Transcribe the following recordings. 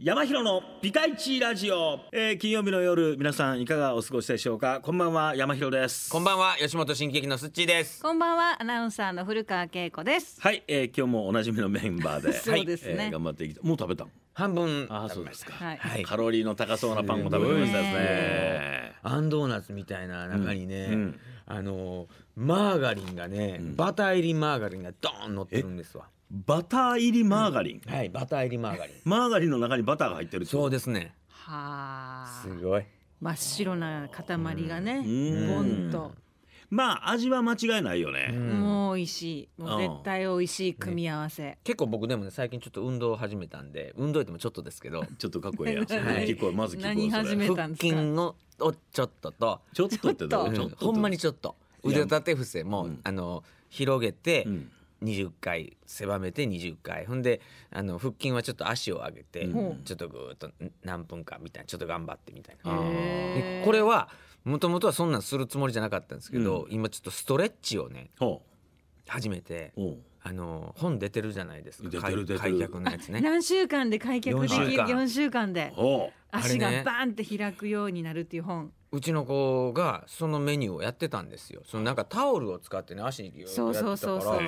山広のピカイチラジオ、えー、金曜日の夜皆さんいかがお過ごしでしょうかこんばんは山広ですこんばんは吉本新喜劇のすっちーですこんばんはアナウンサーの古川恵子ですはい、えー、今日もおなじみのメンバーで そうですね、えー、頑張っていきたもう食べた半分あそうですか、はい、カロリーの高そうなパンも食べましたねあんドーナツみたいな中にね、うんうん、あのマーガリンがね、うん、バター入りマーガリンがドーン乗ってるんですわバター入りマーガリン、はいバター入りマーガリンマーガリンの中にバターが入ってるってそうですねはあすごい真っ白な塊がね、うんボンと、まあ味は間違いないよね、うもう美味しいもう絶対美味しい組み合わせ、結構僕でもね最近ちょっと運動を始めたんで運動でもちょっとですけど ちょっとかっこいいやん、はい聞こまず聞こ何そ始めれたん腹ですか筋のをちょっととちょっとってどうちょっとってほんまにちょっと腕立て伏せも、うんあの広げて、うん20回狭めて20回ほんであの腹筋はちょっと足を上げて、うん、ちょっとぐっと何分かみたいなちょっと頑張ってみたいな。これはもともとはそんなんするつもりじゃなかったんですけど、うん、今ちょっとストレッチをね始めて。あの本出てるじゃないですか開脚のやつね 何週間で開脚できる4週間で足がバンって開くようになるっていう本うちの子がそのメニューをやってたんですよそのなんかタオルを使ってね足にやってたから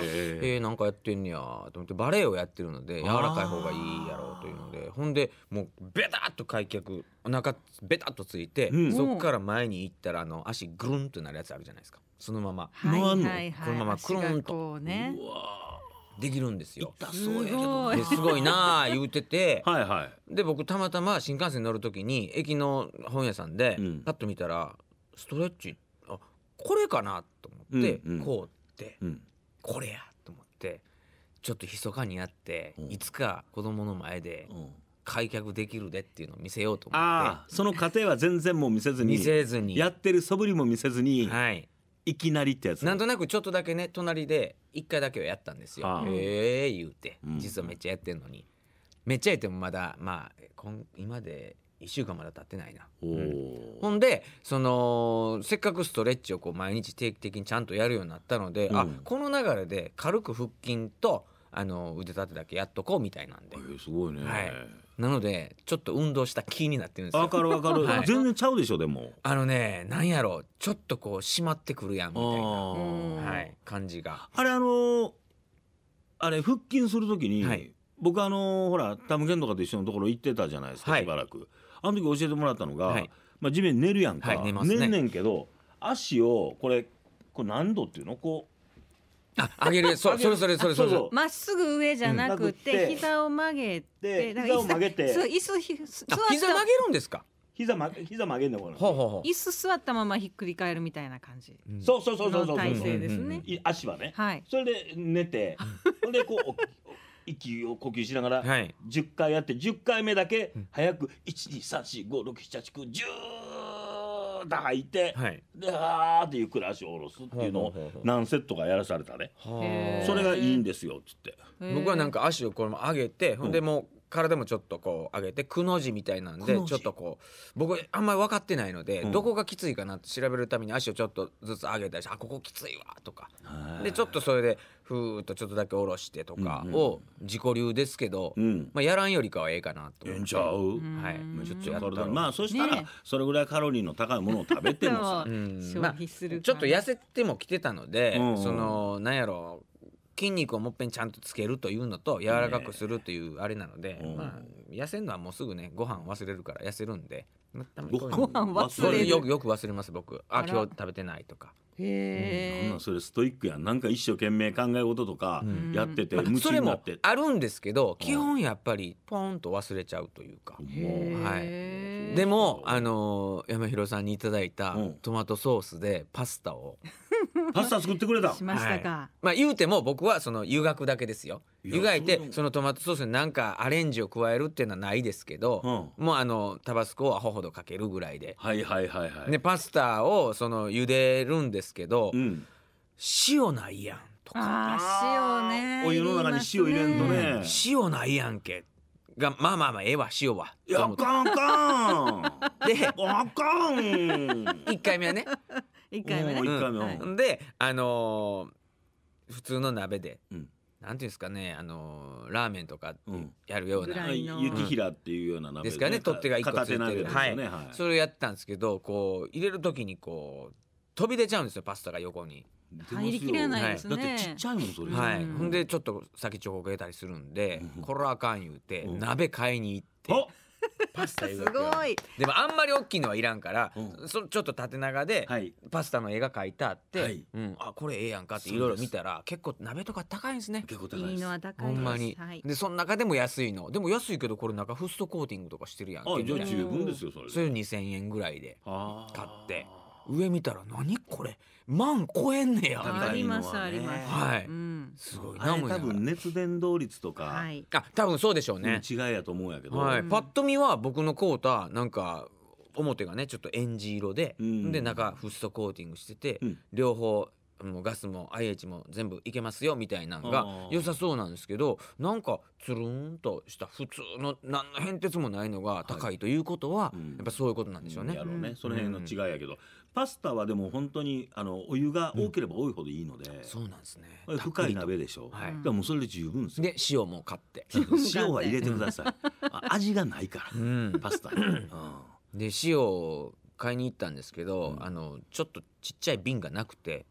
えー、なんかやってんねやと思ってバレエをやってるので柔らかい方がいいやろうというのでほんでもうベタッと開脚お腹ベタッとついて、うん、そこから前に行ったらあの足グルンってなるやつあるじゃないですかそのまま、はいはいはこのままクルンと、ね、うわできるんですよ。痛そうやけどすごいなあ言うてて はい、はい、で僕たまたま新幹線乗る時に駅の本屋さんでパッと見たら、ストレッチあこれかなと思って、うんうん、こうって、うん、これやと思ってちょっと密かにやって、うん、いつか子供の前で。うん開脚できるでっていうのを見せようと思ってその過程は全然もう見せずに見せずにやってる素振りも見せずに、はい、いきなりってやつなんとなくちょっとだけね隣で1回だけはやったんですよ。はあえ言うて実はめっちゃやってんのに、めっちゃやってもまだまあ今で1週間まだ経ってないな。ほんでそのせっかくストレッチをこう毎日定期的にちゃんとやるようになったので、うあこの流れで軽く腹筋とあの腕立てだけやっとこうみたいなんで、えすごいね、はい、なのでちょっと運動した気になってるんですよわかるかる、はい、全然ちゃうでしょでもあのねなんやろうちょっとこう締まってくるやんみたいな、はい、感じがあれあのー、あれ腹筋するときに、はい、僕あのー、ほらタムケンとかと一緒のところ行ってたじゃないですか、しばらくあの時教えてもらったのが、まあ、地面寝るやんか、寝、ね、んねんけど足をこれこれ何度っていうのこあ上げる そうそれそれそれそれまっすぐ上じゃなくて、膝を曲げて膝を曲げて椅子膝曲げるんですか膝ま膝曲げんだこれ。椅子座ったままひっくり返るみたいな感じ。そうそうそうそう体勢ですね。足はね。はい。それで寝て、でこう息を呼吸しながら10回やって10回目だけ早く1 2 3 4 5 6 7 8 9 1 0ーッと吐いて、はい、であーっていうクラッを下ろすっていうのを何セットかやらされたねそれがいいんですよっつって僕はなんか足をこれも上げてほんでもう体もちょっとこう上げてくの字みたいなんでちょっとこう僕あんまり分かってないので、うん、どこがきついかなって調べるために足をちょっとずつ上げたりしてあここきついわとかでちょっとそれでふーっとちょっとだけ下ろしてとかを自己流ですけど、うんまあ、やらんよりかはええかなと思って。はい、ちょっとやったまあそしたらそれぐらいカロリーの高いものを食べてもさ、うんまあ、ちょっと痩せてもきてたので、うんうん、そのなんやろう筋肉をもっぺんちゃんとつけるというのと柔らかくするというあれなので、まあ、痩せるのはもうすぐねご飯忘れるから痩せるんでご飯忘れよくよく忘れます僕あ今日食べてないとか。へえ、うん、それストイックやんなんか一生懸命考え事とかやってて、うん、それもあるんですけど基本やっぱりポンと忘れちゃうというか。はいでもあの山広さんにいただいたトマトソースでパスタを、パスタ作ってくれたしましたか、はい、まあ言うても僕はその湯がくだけですよ湯がいてそのトマトソースに何かアレンジを加えるっていうのはないですけど、うん、もうあのタバスコをアホほどかけるぐらいではいはいはいはいでパスタをその茹でるんですけど、うん、塩ないやんとかあ塩ねお湯の中に塩入れんとね、塩ないやんけがまあまあまあええわしようわいやかんかんであかん回目はね 一回目ね、回目、はい、であのー、普通の鍋で、うん、なんていうんですかねあのー、ラーメンとかやるような、うん、雪平っていうような鍋ですかね取っ手が1個ついてる、ね、はい、はい、それをやってたんですけどこう入れる時にこう飛び出ちゃうんですよパスタが横に。入りきれないですね、はい、だってちっちゃいもんそれ、はい、ほんでちょっと先情報が出たりするんで、うん、これあかん言うて、うん、鍋買いに行って。パスタすごいでもあんまり大きいのはいらんから、うん、そちょっと縦長で、はい、パスタの絵が描いてあって、はいうん、あこれええやんかっていろいろ見たら結構鍋とか高いんですね結構高いのは高いほんまに、はい、でその中でも安いのでも安いけどこれ中フッ素コーティングとかしてるやんあじゃあ十分ですよそれそれ2000円ぐらいで買って。上見たら何これ万超えんねやみたいなありますありますはい、うん、すごいな多分熱伝導率とか、はい、あ多分そうでしょうね違いやと思うんやけど、はい、うん、パッと見は僕のコータなんか表がねちょっとエンジ色で、うん、で中フッ素コーティングしてて、うん、両方もうガスも IH も全部いけますよみたいなのが良さそうなんですけどなんかつるんとした普通の何の変哲もないのが高いということは、やっぱそういうことなんでしょうね。うん、やろうねその辺の違いやけど、パスタはでも本当にあのお湯が多ければ多いほどいいので、そうなんですね深い鍋でしょ、う、はい、でもそれで十分ですで塩も買って 塩は入れてください味がないから、うん、パスタ、うん、で塩買いに行ったんですけど、うん、あのちょっとちっちゃい瓶がなくて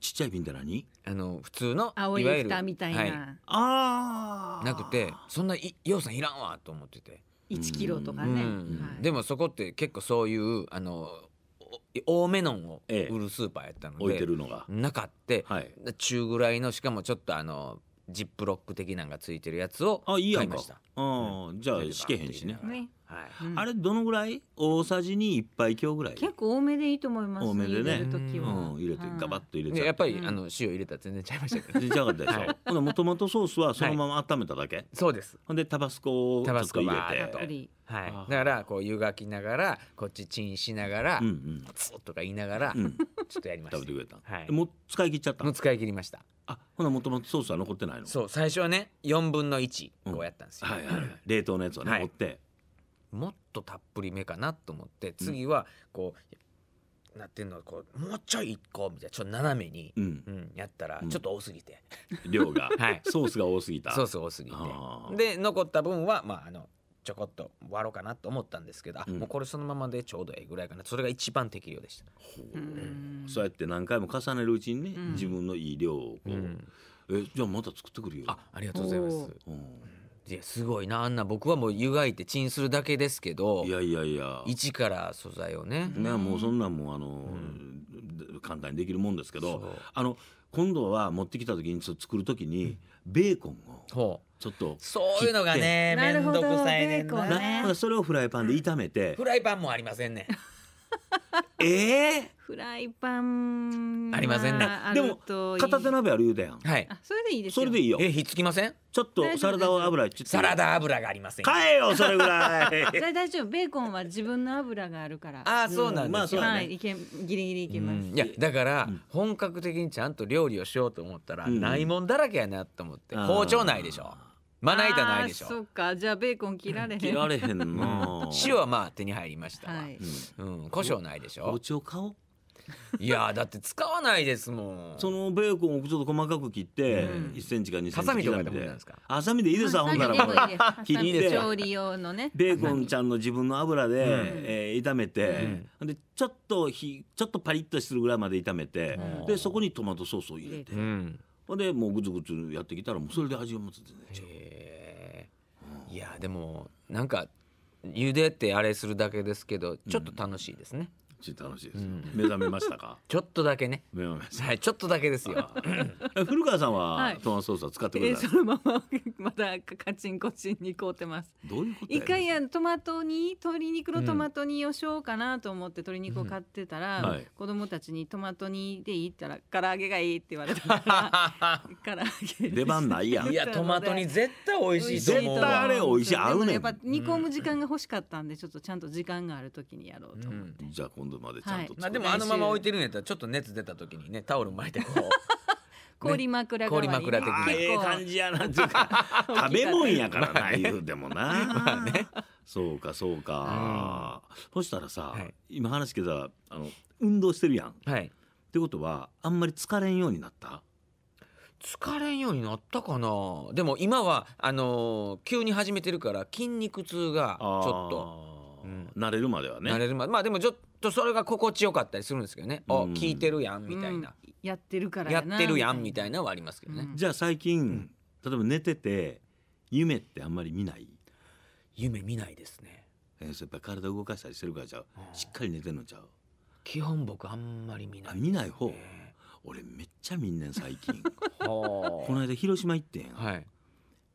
ちっちゃい瓶って何あの普通の青い蓋みたいな、はい、あなくてそんなようさんいらんわと思ってて1キロとかね、はい、でもそこって結構そういうあの多めのんを売るスーパーやったので、置いてるのがなかって、はい、中ぐらいのしかもちょっとあのジップロック的なんがついてるやつを買いましたあいいやんか、うん、じゃあしけへんしねねはい、あれどのぐらい大さじに1杯強ぐらい結構多めでいいと思います多めでね入れる時うん、入れてガバッと入れてやっぱり、あの塩入れたら全然ちゃいました全然ちゃかったでしょ、ほんでトマトソースはそのまま温めただけ、そうですほんでタバスコをちょっと入れてはい、だからこう湯がきながらこっちチンしながら「うんうん、ツッ」とか言いながら、うん、ちょっとやりました食べてくれた、はい、もう使い切っちゃったもう使い切りましたあほなもともとソースは残ってないのそう最初はね4分の1こうやったんですよ、うん、はいはい、冷凍のやつね、はい、持ってもっとたっぷりめかなと思って次はこう、なってんのこうもうちょいこうみたいなちょっと斜めに、うんうん、やったらちょっと多すぎて、うん、量が、はい、ソースが多すぎたソース多すぎてで残った分はまああのちょこっと割ろうかなと思ったんですけど、うん、もうこれそのままでちょうどええぐらいかなそれが一番適量でした、うそうやって何回も重ねるうちにね、自分のいい量をこう、えじゃあまた作ってくるよあありがとうございます、いやすごいなあんな僕はもう湯がいてチンするだけですけどいやいやいや一から素材をねねもうそんなんもあの、うん、簡単にできるもんですけどあの今度は持ってきた時に作る時にベーコンをちょっとそういうのがね面倒くさいねんな、ね、それをフライパンで炒めてフライパンもありませんねええフライパンありませんねあでも片手鍋ある言うたやはいあそれでいいですそれでいいよえひっつきませんちょっとサラダ油ちょっとサラダ油がありません買えよそれぐらい それ大丈夫ベーコンは自分の油があるからああそうなんですまあそうだねはいいけギリギリいけます、いやだから本格的にちゃんと料理をしようと思ったら、うんないもんだらけやなと思って包丁ないでしょまな板ないでしょそっかじゃあベーコン切られへん切られへんな塩はまあ手に入りましたはいうん、胡椒ないでしょ包丁買おういやだって使わないですもん。そのベーコンをちょっと細かく切って一センチか二センチ刻んで。ハサミとかでもハサミでいいですわほんならもう。切っ調理用のね。ベーコンちゃんの自分の油で、えー、炒めて、でちょっとひちょっとパリッとするぐらいまで炒めて、でそこにトマトソースを入れて、ほ、んでもうグツグツやってきたらもうそれで味を持つ全然違う。いやでもなんか茹でてあれするだけですけどちょっと楽しいですね、ちょっと楽しいですうん、目覚めましたか ちょっとだけね目覚めましたはいちょっとだけですよ古川さんはトマトソースは使ってください、えー、そのまままたカチンコチンに凍ってますどういうこと一回やトマトに鶏肉のトマトによしようかなと思って鶏肉を買ってたら、うんはい、子供たちにトマトにでいいったら唐揚げがいいって言われたから唐 揚げ出番ないやんいやトマトに絶対美味しい絶対あれ美味しい合うねやっぱ煮込む時間が欲しかったんでちょっとちゃんと時間がある時にやろうと思って、うん、じゃあ今度部までちゃんとまあ、でもあのまま置いてるんやったらちょっと熱出た時にねタオル巻いてこう。氷枕代わりね、氷ええ感じやなっていうか 食べ物やからな、言うでもな、そうかそうか、うん、そしたらさ、はい、今話聞いたらあの運動してるやん、はい、ってことはあんまり疲れんようになった疲れんようになったかなでも今はあのー、急に始めてるから筋肉痛がちょっと。慣れるまではね慣れるまでまあでもちょっとそれが心地よかったりするんですけどね、あうん聞いてるやんみたいな、うんやってるからやなってるやんみたいなのはありますけどね、うんじゃあ最近例えば寝てて夢ってあんまり見ない、夢見ないですねえそうやっぱ体動かしたりしてるからじゃしっかり寝てんのちゃう基本僕あんまり見ない、見ない方俺めっちゃ見んねん最近こ この間広島行ってん、はい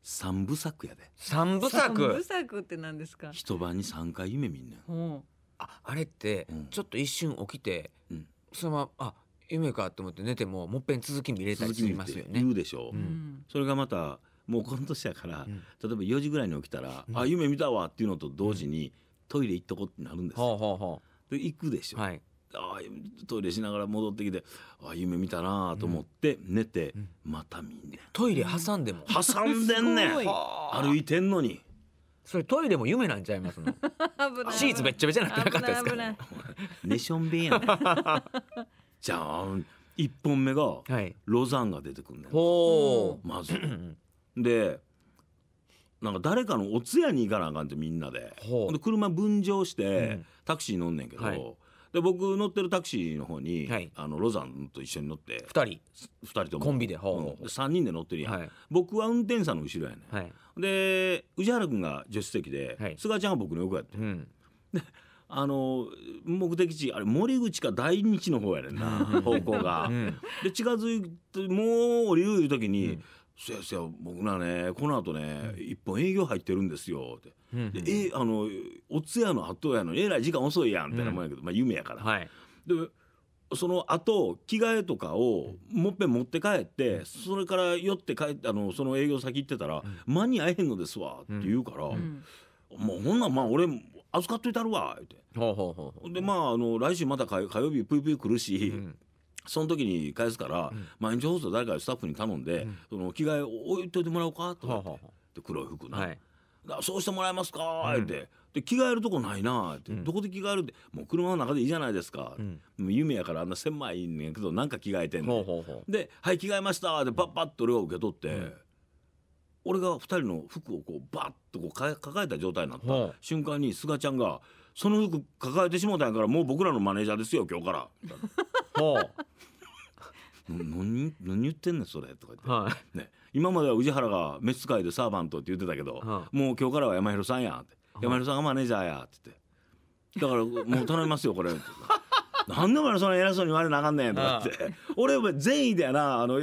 三部作やで三部作三部作って何ですか一晩に三回夢見んねん、うんああれってちょっと一瞬起きて、うんそのままあ夢かと思って寝てももっぺん続き見れたりしますよね言。うでしょ、ううんそれがまたもうこの年やから、うん例えば4時ぐらいに起きたら「うんあ夢見たわ」っていうのと同時に、トイレ行っとこってなるんですよ、はあで行くでしょ、はい。あトイレしながら戻ってきてあ夢見たなと思って寝て、うん、また見んねトイレ挟んでも挟んでんね歩いてんのにそれトイレも夢なんちゃいますのシーツべっちゃべちゃなってなかったですか寝しょんべんやん じゃあ1本目がロザンが出てくるね、はい、まずでなんか誰かのお通夜に行かなあかんってみんなでで車分乗して、タクシー乗んねんけど、はいで僕乗ってるタクシーの方に、はいあのロザンと一緒に乗って2人二人ともコンビでほうほうほう3人で乗ってるやん、はい僕は運転手さんの後ろやねん、はいで宇治原君が助手席で、はい菅ちゃんは僕の横やってうんあの目的地あれ森口か大日の方やねんな方向が、で近づいてもう降りるう時に、そやそや僕らねこの後ね一、本営業入ってるんですよ」って「うんうんでえあのお通夜の後やのえらい時間遅いやん」みたいなもんやけど、まあ夢やから。はい。でその後着替えとかをもっぺん持って帰ってそれから寄って帰ってあのその営業先行ってたら「間に合えへんのですわ」って言うから「うんもうほんなんまあ俺預かっといたるわ」ってほうほほでまああの来週また火火曜日ぷいぷい来るし、うんその時に返すから、うん、毎日放送誰かスタッフに頼んで、うん、その着替え置いといてもらおうかとかって、で黒い服な、はい、そうしてもらえますかって、で着替えるとこないなって、どこで着替えるってもう車の中でいいじゃないですか、夢やからあんな狭いんやけどなんか着替えてんねで「はい着替えました」ってパッパッと俺が受け取って、俺が2人の服をこうバッとこう抱えた状態になった瞬間にすがちゃんが「その服抱えてしもたんやからもう僕らのマネージャーですよ今日から」はあ何何言ってんねんそれとか言って、はい、ね、今までは宇治原が召使いでサーバントって言ってたけど、はもう今日からは山広さんやって、は山広さんがマネージャーやって言ってだからもう頼みますよこれって。何でもその偉そうに言われなあかんねんとかって俺善意だよなあの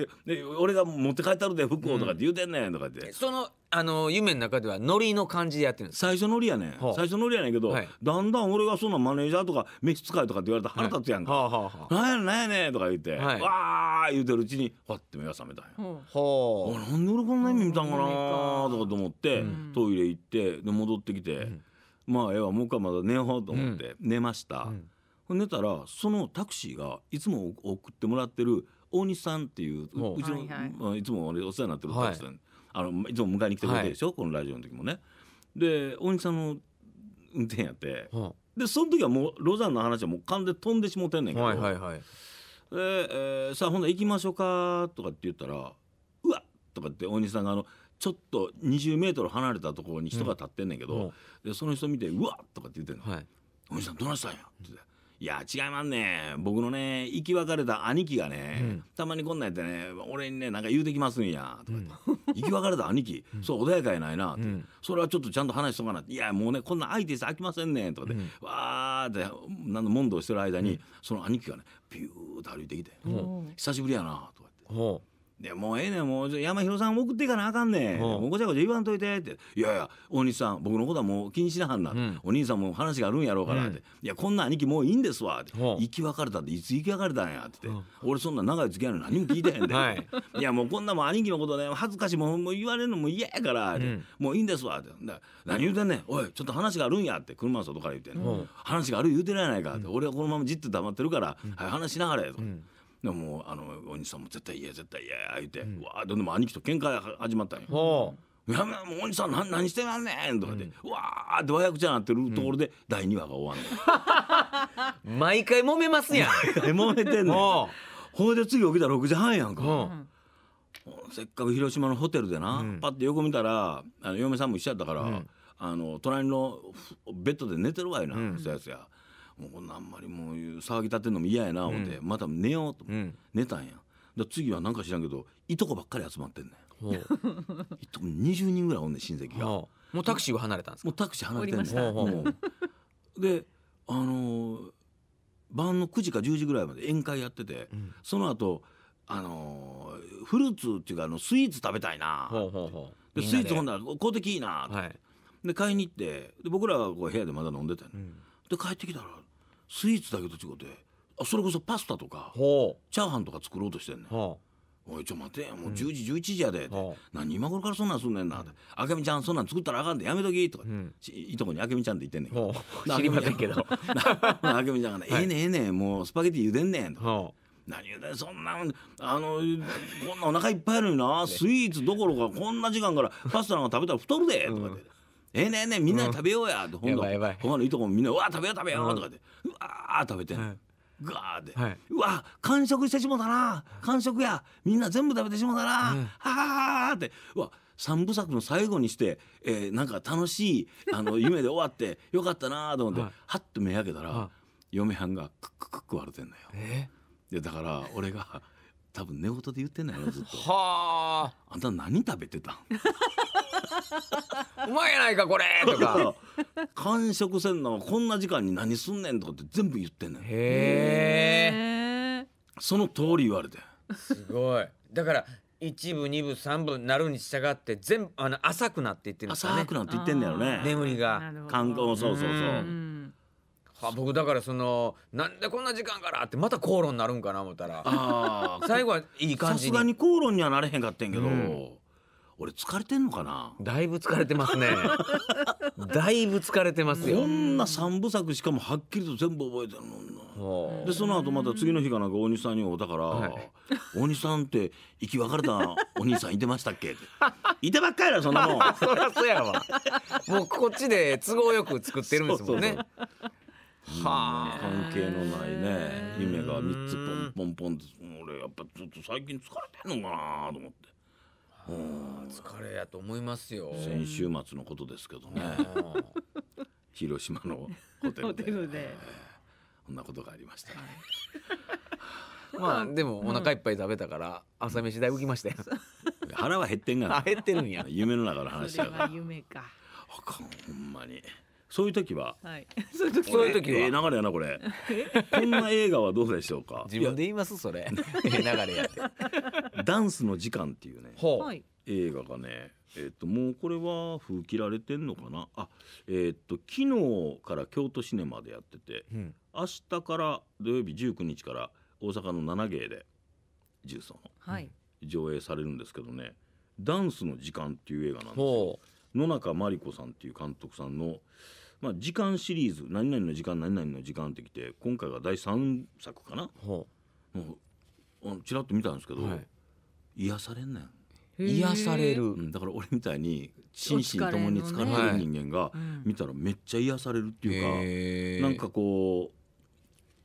俺が持って帰ったるで服をとかって言うてんねんとかって、うん、そのあの夢の中ではノリの感じでやってるんです最初ノリやねん、最初ノリやねんけど、はいだんだん俺がそんなマネージャーとか召使いとかって言われたら腹立つやんか「ははあはあなんやねんやねん」とか言って「はいわあ」言うてるうちにァって目が覚めたんや。あなんで俺こんな夢見たんかなーとかと思って、うんトイレ行ってで戻ってきて、んまあええわもう一回まだ寝ようと思って、寝ました、うん寝たらそのタクシーがいつも送ってもらってる大西さんっていうううちの、はいはいいつも俺お世話になってるタクシーさんあのいつも迎えに来てくれてるでしょ、はい、このラジオの時もねで大西さんの運転やって、はあ、でその時はもうロザンの話はもう完全飛んでしもてんねんけど、はいはいはい、で、えー、さあほんな行きましょうかとかって言ったらうわっとかって大西さんがあのちょっと20メートル離れたところに人が立ってんねんけど、うん、でその人見て「うわっ!」とかって言ってんの「はい、さんどないしたんや」って言って。いや違いまんね僕のね生き別れた兄貴がね、うんたまにこんなんやってね俺にねなんか言うてきますんや」とか言って「生き別れた兄貴そう穏やかやないな」って、うんそれはちょっとちゃんと話しとかな」って「いやもうねこんな相手さ、飽きませんねん」とかで、うんわーってなんの問答してる間に、その兄貴がねピューッと歩いてきて「うん久しぶりやな」とか言って。でもうええねんもう山広さん送っていかなあかんねん、もうごちゃごちゃ言わんといてって「いやいや大西さん僕のことはもう気にしなはんな」うん、お兄さんも話があるんやろうから」って、うん「いやこんな兄貴もういいんですわ」って「生き別れたっていつ生き別れたんや」って俺そんな長い付き合いの何も聞いてへんで」はい、いやもうこんなもん兄貴のことね恥ずかしいもう言われるのも嫌やから」って、うん、もういいんですわ」って「何言うてんねんおいちょっと話があるんや」って車の外から言って、話がある言うてないやないか」って「俺はこのままじっと黙ってるから、はい、話しながらや」と。うんでもあのお兄さんも絶対嫌絶対嫌や言うて、うん、わあでも兄貴と喧嘩が始まったんや。いやもうお兄さん何何してなんねん」とかで、うん、わあって和訳じゃなってるところで、第2話が終わんねん 毎回揉めますやん揉めてんねんほいで次起きたら6時半やんか、うん、せっかく広島のホテルでな、うん、パッて横見たらあの嫁さんも一緒やったから、うん、あの隣のベッドで寝てるわよな、そうやつやもうこんなあんまりもう騒ぎ立てるのも嫌やな思って、また寝ようと、うん、寝たんやだ次は何か知らんけどいとこばっかり集まってんねん いとこ20人ぐらいおんねん親戚がもうタクシーは離れたんですもうタクシー離れてんねんであのー、晩の9時か10時ぐらいまで宴会やってて、うん、その後あのー、フルーツっていうかあのスイーツ食べたいなでスイーツほんなら公的いいな、はい、で買いに行ってで僕らはこう部屋でまだ飲んでた、ねうん、で帰ってきたらスイーツだけと違ってあそれこそパスタとかチャーハンとか作ろうとしてんねんおいちょ待てもう10時11時やで」何今頃からそんなんすんねんな」って「あけみちゃんそんなん作ったらあかんでやめとき」とか、うんいとこにあけみちゃんって言ってんねんあ。う。知りませんけど。あけみちゃんがね「ええねんええねんもうスパゲティ茹でんねん」とか何言うてそんなんあのこんなお腹いっぱいあるのになスイーツどころかこんな時間からパスタなんか食べたら太るで」とかって。ええねえねみんな食べようや」ってほんとやばいやばい他のいとこもみんな「うわ食べよう食べよう」とかで「うわ」食べて、はいわーで、はい、うわ完食してしもたな完食やみんな全部食べてしもたな、は、うん、はあ」ってうわ三部作の最後にして、えー、なんか楽しいあの 夢で終わってよかったなと思って、はい、はっと目開けたら、はい、嫁はんがクッククック割れてんのよ。えー、でだから俺が多分寝言で言ってんのよずっとはああんた何食べてたんうまいやないかこれ とか完食せんのこんな時間に何すんねんとかって全部言ってんのよへえその通り言われてすごいだから一部二部三部なるに従って全部あの浅くなっていってるんですね浅くなっていってんだよね眠りが観光そうそうそう僕だからそのなんでこんな時間からってまた口論になるんかな思ったらあ最後はいい感じさすがに口論にはなれへんかってんけど、うん俺疲れてんのかなだいぶ疲れてますね だいぶ疲れてますよこんな三部作しかもはっきりと全部覚えてるもんなでその後また次の日かなんか大西さんに会うたから「大西さんって生き別れたお兄さんいてましたっけ?」って「いてばっかりだそんなもん」そらそやわもうこっちで都合よく作ってるんですもんねはあ、関係のないね夢が3つポンポンポンって俺やっぱちょっと最近疲れてんのかなと思って。うん疲れやと思いますよ先週末のことですけどね広島のホテルでこんなことがありました、ね、まあでもお腹いっぱい食べたから朝飯代浮きましたよ腹は減ってんが減ってるんや夢の中の話だから夢かあかんほんまに。そういう時は、はい、そういう時は、えー、流れやなこれ。こんな映画はどうでしょうか。自分で言いますそれ。流れやって。ダンスの時間っていうね。はい、映画がね、えっ、ともうこれは封切られてんのかな。あ、えっ、と昨日から京都シネマでやってて、うん、明日から土曜日十九日から大阪の7芸で十三の、はい、上映されるんですけどね、ダンスの時間っていう映画なんですよ。野中真理子さんっていう監督さんのまあ、時間シリーズ「何々の時間何々の時間」ってきて今回が第3作かな、もうちらっと見たんですけど、はい、癒されんねん。癒される、だから俺みたいに心身ともに疲れてる人間が見たらめっちゃ癒されるっていうか、ね、なんかこう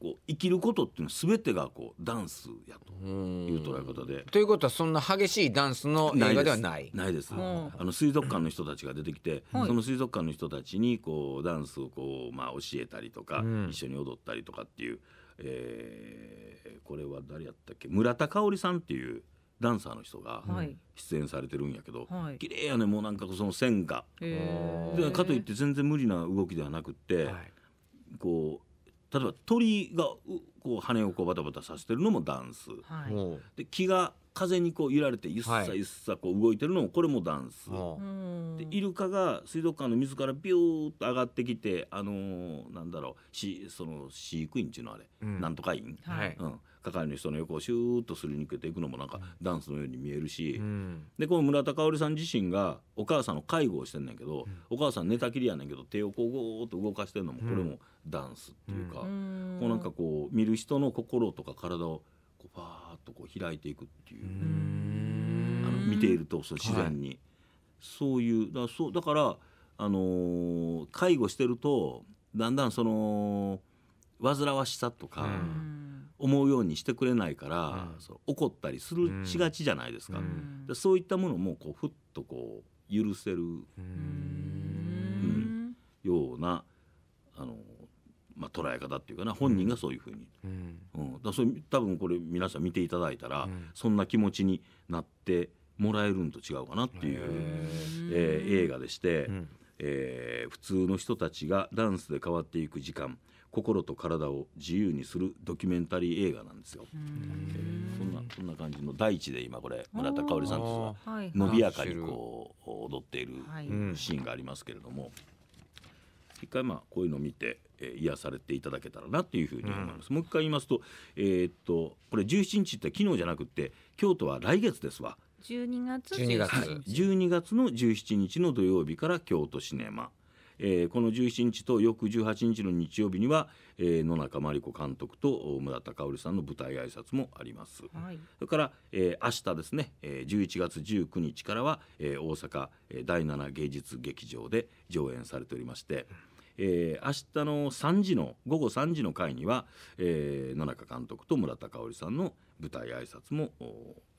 こう生きることっていうのは全てがこうダンスやという捉え方で。ということはそんな激しいダンスの映画ではないないです、あの水族館の人たちが出てきて、その水族館の人たちにこうダンスをこう、まあ、教えたりとか、一緒に踊ったりとかっていう、えー、これは誰やったっけ村田香織さんっていう。ダンサーの人が出演されてるんやけど、はい、綺麗やねもうなんかその線が。でかといって全然無理な動きではなくって、はい、こう例えば鳥がこう羽をこうバタバタさせてるのもダンス、はい、で木が風にこう揺られてゆっさゆっさこう動いてるのもこれもダンス、はい、でイルカが水族館の水からビューッと上がってきてあのー、なんだろうしその飼育員っていうのあれ、うん、なんとか員、はいうん、係の人の横をシューッとすり抜けていくのもなんかダンスのように見えるし、うん、でこの村田香織さん自身がお母さんの介護をしてんねんけど、うん、お母さん寝たきりやねんけど手をこうゴーッと動かしてんのもこれもダンスっていうか、こうなんかこう見る人の心とか体をこうパーッとこう開いていくっていうあの見ているとそう自然に、はい、そういうだそうだからあのー、介護してるとだんだんその煩わしさとか。思うようにしてくれないから、うん、怒ったりするしがちじゃないですか、うん、でそういったものもこうふっとこう許せる、うん、うん、ようなあの、まあ、捉え方っていうかな本人がそういうふうに、うんだそれ多分これ皆さん見ていただいたら、そんな気持ちになってもらえるんと違うかなっていう、えー、映画でして。えー、普通の人たちがダンスで変わっていく時間心と体を自由にするドキュメンタリー映画なんですよ。そんなそんな感じの第一で今これ村田香織さんでと伸びやかにこう踊っているシーンがありますけれども、一回まあこういうのを見て、えー、癒されていただけたらなというふうに思います。うん、もう一回言いますと、えー、っとこれ17日って昨日じゃなくて京都は来月ですわ。12月 ,12 月、はい、12月の17日の土曜日から京都シネマえー、この17日と翌18日の日曜日には、えー、野中真理子監督と村田香織さんの舞台挨拶もあります、はい、それから、えー、明日ですね、えー、11月19日からは、えー、大阪第7芸術劇場で上演されておりまして、えー、明日の3時の午後3時の回には、えー、野中監督と村田香織さんの舞台挨拶も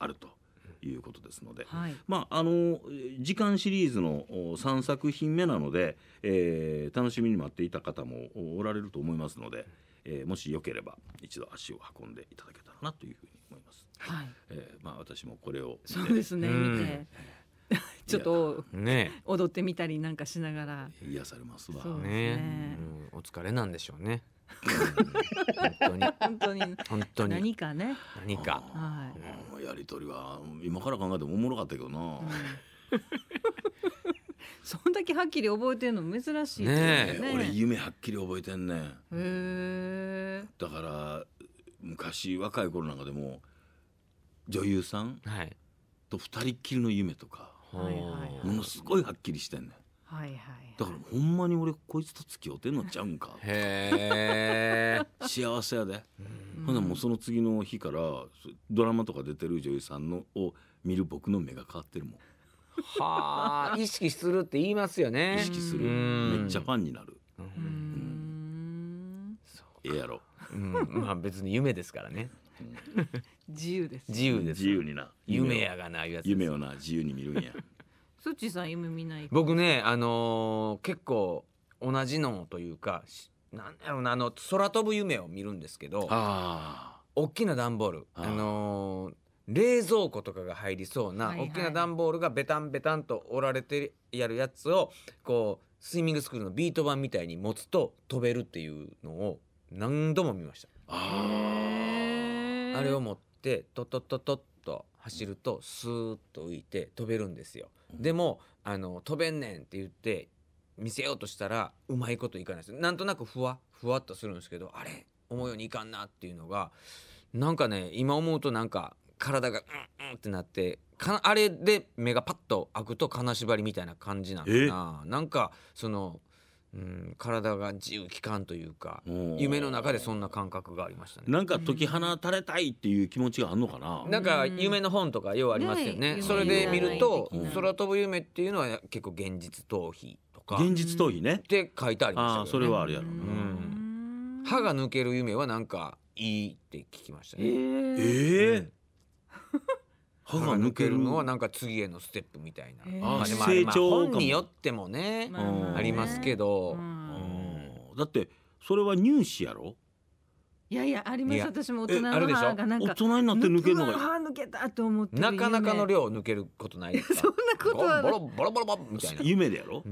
あると。いうことですので、はい、まああの時間シリーズの3作品目なので、えー、楽しみに待っていた方もおられると思いますので、えー、もしよければ一度足を運んでいただけたらなというふうに思います。はい、えー、まあ私もこれをそうですね、見て。ちょっと、ね、踊ってみたりなんかしながら癒されますわ、ねね、うん、お疲れなんでしょうね本当に本当に何かね何か、はい、やり取りは今から考えてもおもろかったけどな、そんだけはっきり覚えてんの珍しいね俺夢はっきり覚えてんねへだから昔若い頃なんかでも女優さん、はい、と二人っきりの夢とか、はい、ものすごいはっきりしてんねはいはいだからほんまに俺こいつと付き合うてんのちゃうんか へえ幸せやで、ほんなもうその次の日からドラマとか出てる女優さんのを見る僕の目が変わってるもんはあ意識するって言いますよね意識するめっちゃファンになるうんええやろ、うん、まあ別に夢ですからね自由です自由です自由にな夢やがな夢をな自由に見るんやスッチさん夢見ない僕ねあのー結構同じのというかしなんだろうなあの空飛ぶ夢を見るんですけどあ大きな段ボールああのー冷蔵庫とかが入りそうな大きな段ボールがベタンベタンと折られてやるやつをこうスイミングスクールのビート板みたいに持つと飛べるっていうのを何度も見ました。ああれを持ってトトトトと走るとスーッと浮いて飛べるんですよ。でもあの飛べんねんって言って見せようとしたらうまいこといかないですなんとなくふわふわっとするんですけどあれ思うようにいかんなっていうのがなんかね今思うとなんか体がうんうんってなってあれで目がパッと開くと金縛りみたいな感じなのかななんかそのうん、体が自由期間というか夢の中でそんな感覚がありましたねなんか解き放たれたいっていう気持ちがあんのかな、うん、なんか夢の本とかようありますよね、うん、それで見ると空飛ぶ夢っていうのは結構現実逃避とか現実逃避ねって書いてありますた、ね、それはあるやろうな、うん、歯が抜ける夢はなんかいいって聞きましたねえー、えー歯が抜けるのはなんか次へのステップみたいな、成長本によってもね、ありますけど、だってそれは乳歯やろいやいやあります私も大人の歯がなんか大人になって抜けるのが歯抜けたと思ってなかなかの量抜けることないそんなことはボロボロボロみたいな夢でやろ、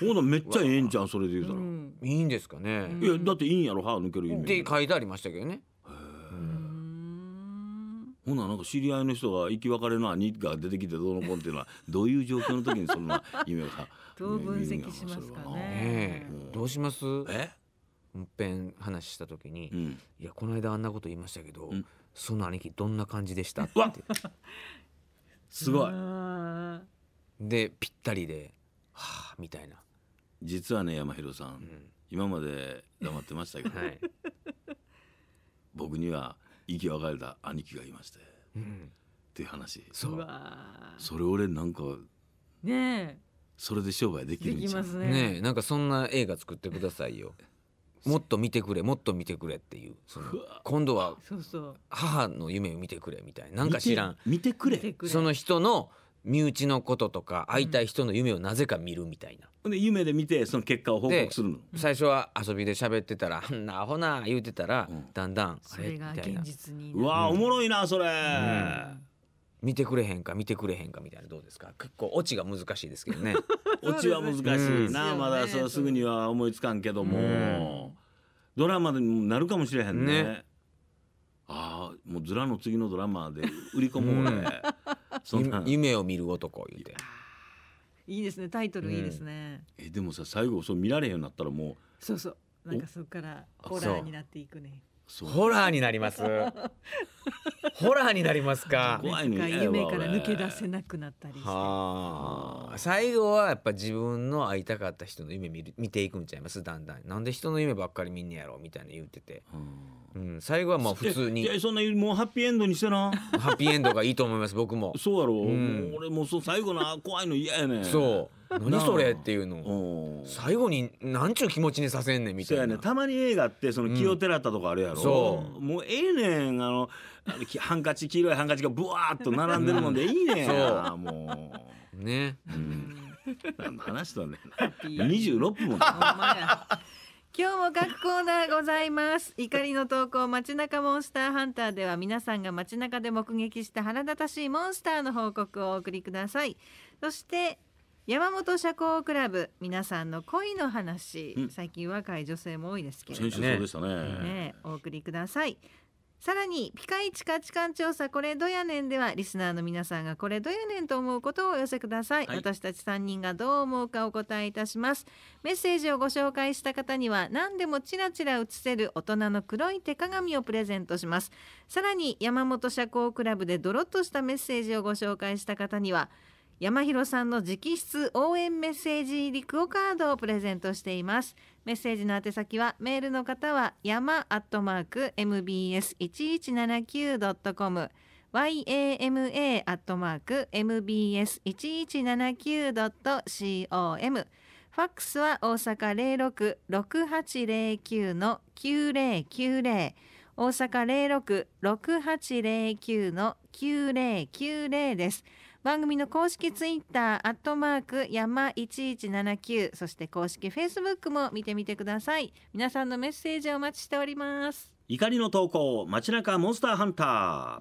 ほなめっちゃええんじゃんそれで言うたら、いいんですかね、いやだっていいんやろ歯抜ける夢って書いてありましたけどねほんななんか知り合いの人が生き別れの兄が出てきてどうのこうっていうのは どういう状況の時にそんな夢がどう分析しますかね、うん、どうしますえんぺん話した時に、うん、いやこの間あんなこと言いましたけど、うん、その兄貴どんな感じでしたってすごいでぴったりではあみたいな実はね山広さん、今まで黙ってましたけど、はい、僕には生き別れた兄貴がいまして、うん、っていう話そうそれ俺なんかねそれで商売できるんじゃんねねなんかそんな映画作ってくださいよ もっと見てくれもっと見てくれっていう今度は母の夢を見てくれみたいななんか知らん見てくれその人の身内のこととか会いたい人の夢をなぜか見るみたいな。で夢で見てその結果を報告するの最初は遊びで喋ってたら「な アホな」言うてたら、うん、だんだんあれみたいな。うわおもろいなそれ、見てくれへんか見てくれへんかみたいなどうですか結構オチが難しいですけどね オチは難しいな、ね、まだそうすぐには思いつかんけども、ドラマでもなるかもしれへんねねああもうズラの次のドラマで売り込もうね、夢を見る男言って。いいですねタイトルいいですね、うん、えでもさ最後そう見られへんようになったらもうそうそうなんかそこからホラーになっていくねホラーになります。ホラーになりますか。怖いね。夢から抜け出せなくなったりして。最後はやっぱ自分の会いたかった人の夢見る見ていくんちゃいます。だんだん。なんで人の夢ばっかり見んねやろうみたいな言ってて。うん、最後はまあ普通に。いやそんなもうハッピーエンドにしてな。ハッピーエンドがいいと思います。僕も。そうやろう。うん、俺もそう最後の怖いの嫌やね。そう。何それっていうの最後になんちゅう気持ちにさせんねんみたいな、ね、たまに映画ってその清寺田とかあるやろ、うん、もうええねんあのハンカチ黄色いハンカチがブワーっと並んでるもんでいいねん、うもうね、うん、話とね26分も今日も各コーナーございます怒りの投稿街中モンスターハンターでは皆さんが街中で目撃した腹立たしいモンスターの報告をお送りくださいそして山本社交クラブ皆さんの恋の話、うん、最近若い女性も多いですけれども、先週そうでしたねねお送りくださいさらにピカイチ価値観調査これどやねんではリスナーの皆さんがこれどやねんと思うことをお寄せください、はい、私たち3人がどう思うかお答えいたしますメッセージをご紹介した方には何でもチラチラ写せる大人の黒い手鏡をプレゼントしますさらに山本社交クラブでドロッとしたメッセージをご紹介した方には「山広さんの直筆応援メッセージ入りクオカードをプレゼントしていますメッセージの宛先はメールの方は山アットマーク mbs1179.com yama アットマーク mbs1179.com ファックスは大阪零六六八零九の九零九零大阪零六六八零九の九零九零です。番組の公式ツイッターアットマーク山1179そして公式フェイスブックも見てみてください皆さんのメッセージをお待ちしております怒りの投稿街中モンスターハンター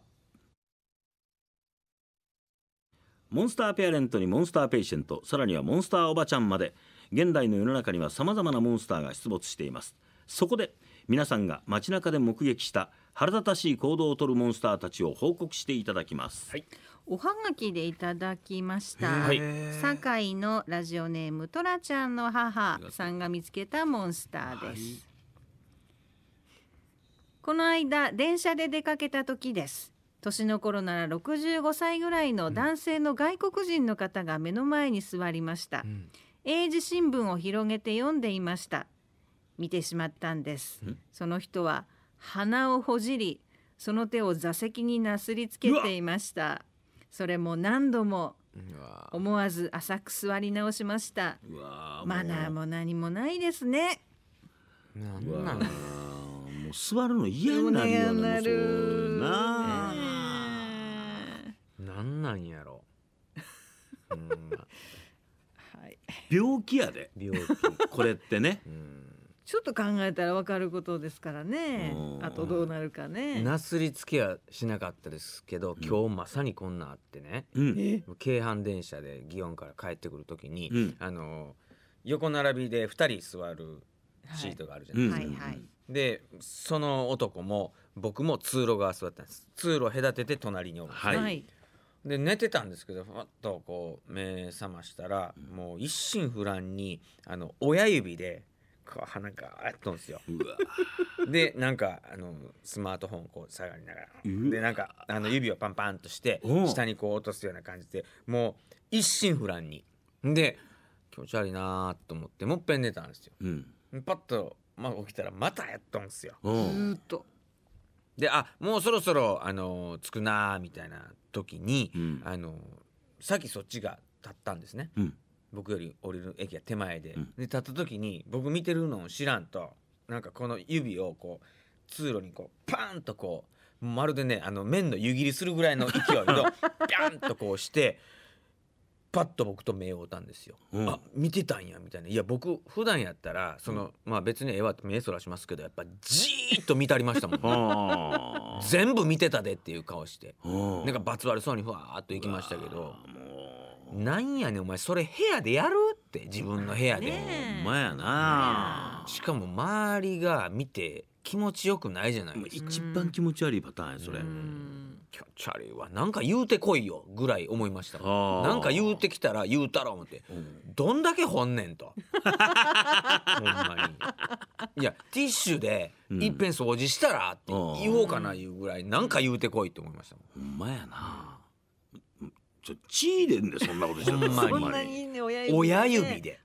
モンスターペアレントにモンスターペイシェントさらにはモンスターおばちゃんまで現代の世の中にはさまざまなモンスターが出没していますそこで皆さんが街中で目撃した腹立たしい行動をとるモンスターたちを報告していただきます、はい、おはがきでいただきました堺のラジオネームトラちゃんの母さんが見つけたモンスターです、この間電車で出かけた時です年の頃なら65歳ぐらいの男性の外国人の方が目の前に座りました、英字新聞を広げて読んでいました見てしまったんです、その人は鼻をほじりその手を座席になすりつけていましたそれも何度も思わず浅く座り直しましたマナーも何もないですねなんなんもう座るの嫌になるよなるな、えー、なんなんやろう ん、はい、病気やで病気 これってね、うんちょっと考えたら分かることですからねあとどうなるかねなすりつけはしなかったですけど、今日まさにこんなあってね、うん、京阪電車で祇園から帰ってくる時に、うん、あの横並びで2人座るシートがあるじゃないですか。でその男も僕も通路側座ったんです通路隔てて隣におるんです、ね、はい、で寝てたんですけどふわっとこう目覚ましたら、もう一心不乱にあの親指でこう鼻がーっとんですよでなんかあのスマートフォンこう下がりながらでなんかあの指をパンパンとして下にこう落とすような感じでもう一心不乱にで気持ち悪いなと思ってもっぺん寝たんですよ、うん、パッと、まあ、起きたらまたやっとんすよずっとであもうそろそろあの着くなみたいな時に、うん、あのさっきそっちが立ったんですね、うん僕より降りる駅が手前でうん、で立った時に僕見てるのを知らんとなんかこの指をこう通路にこうパーンとこうまるでねあの麺の湯切りするぐらいの勢いの ピャンとこうしてパッと僕と目を合うたんですよ、うん、あ見てたんやみたいないや僕普段やったらその、うん、まあ別にえはわ目そらしますけどやっぱじーっと見たりましたもん、全部見てたでっていう顔してなんか罰悪そうにふわーっと行きましたけどもうなんやねお前それ部屋でやるって自分の部屋で、ねまやなしかも周りが見て気持ちよくないじゃないですか一番気持ち悪いパターンやそれ気持ち悪いわなんか言うてこいよぐらい思いましたあなんか言うてきたら言うたろ思ってどんだけ本んねんと ほんまにいやティッシュでいっぺん掃除したらって言おうかないうぐらいなんか言うてこいって思いましたもんほんまやな血でんでそんなことしてたほんまに親指で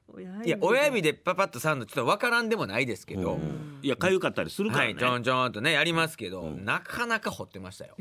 いや親指でパパッと触るのちょっと分からんでもないですけど、いや痒かったりするからね、はい、ちょんちょんとねやりますけど、なかなか掘ってましたよ。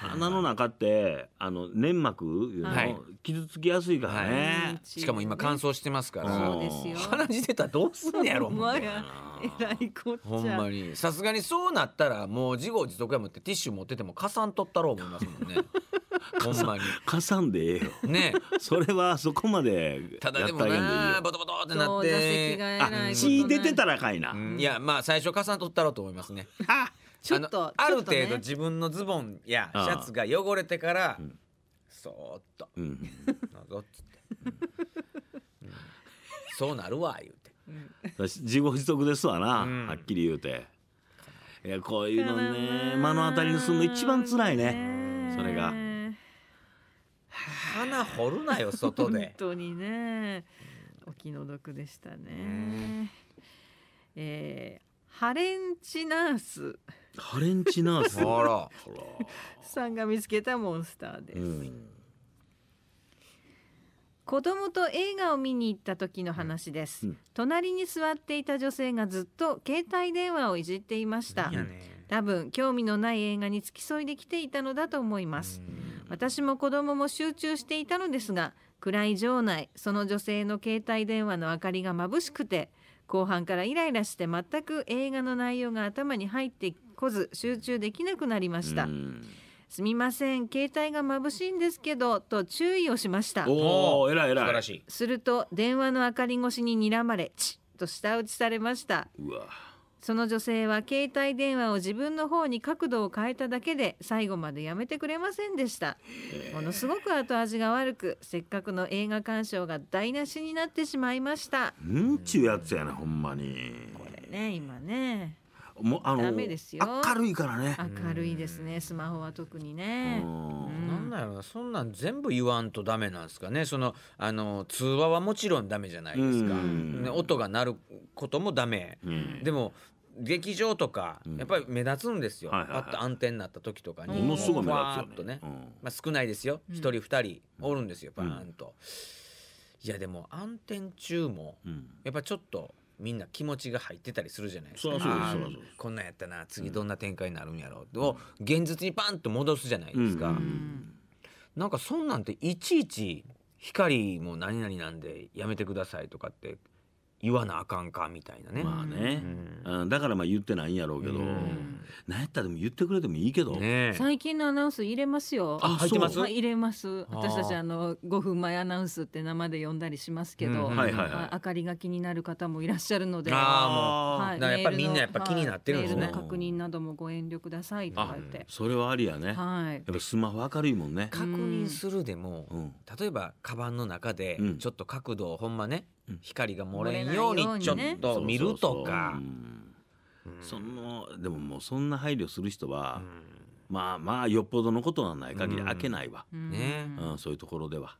鼻の中ってあの粘膜いうの、はい、傷つきやすいからね、しかも今乾燥してますから、そうですよ鼻血出たらどうすんねやろほんまえらいこっちゃほんまにさすがにそうなったらもう自業自得やもってティッシュ持っててもかさんとったろう思いますもんね ほんまにかさんでええよね それはそこまでただでもなボトボトってなって血出てたらかいな、うん、いやまあ最初かさんとったろうと思いますね ちょっとある程度自分のズボンやシャツが汚れてからそーっと「ん。ぞ」っつって「そうなるわ」言うて。自業自得ですわな、はっきり言うていやこういうのね目の当たりにするの一番つらいねそれが花掘るなよ外で本当にねお気の毒でしたね、えー、ハレンチナースハレンチナースあらさんが見つけたモンスターです、うん、子供と映画を見に行った時の話です、うん、隣に座っていた女性がずっと携帯電話をいじっていました多分興味のない映画に付き添いで来ていたのだと思います、私も子供も集中していたのですが暗い場内その女性の携帯電話の明かりが眩しくて後半からイライラして全く映画の内容が頭に入ってこず集中できなくなりました。すみません携帯が眩しいんですけどと注意をしましたおおえらいえらいすると電話の明かり越しに睨まれチッと舌打ちされましたその女性は携帯電話を自分の方に角度を変えただけで最後までやめてくれませんでしたものすごく後味が悪くせっかくの映画鑑賞が台無しになってしまいましたうんちゅうやつやなほんまにこれね今ねもあのダメですよ明るいからね明るいですねスマホは特にね、なんだろうそんなん全部言わんとダメなんですかねそのあの通話はもちろんダメじゃないですか、ね、音が鳴ることもダメ、でも劇場とか、やっぱり目立つんですよ、パッと暗転になった時とかにものすごい目立つとね、まあ、少ないですよ一人二人おるんですよパーンと、いやでも暗転中も、やっぱちょっとみんな気持ちが入ってたりするじゃないですかこんなんやったな次どんな展開になるんやろうを現実にパンと戻すじゃないですか、うんうん、なんかそんなんていちいち光も何々なんでやめてくださいとかって言わなあかんかみたいなね。まあね、うん、だからまあ言ってないんやろうけど、うん、なやったらでも言ってくれてもいいけど、ね、最近のアナウンス入れますよあ入ってます、まあ、入れます私たちあの5分前アナウンスって生で読んだりしますけど、うんはいはいはい、明かりが気になる方もいらっしゃるのであもう、はい、やっぱりみんなやっぱ気になってるんですね、はい、確認などもご遠慮くださいとか言ってそれはありやね、はい、やっぱスマホ明るいもんね確認するでも、例えばカバンの中でちょっと角度をほんまね光が漏れんようにちょっと見るとか。そのでももうそんな配慮する人は、まあまあよっぽどのことはない限り開けないわ、ねうん、そういうところでは。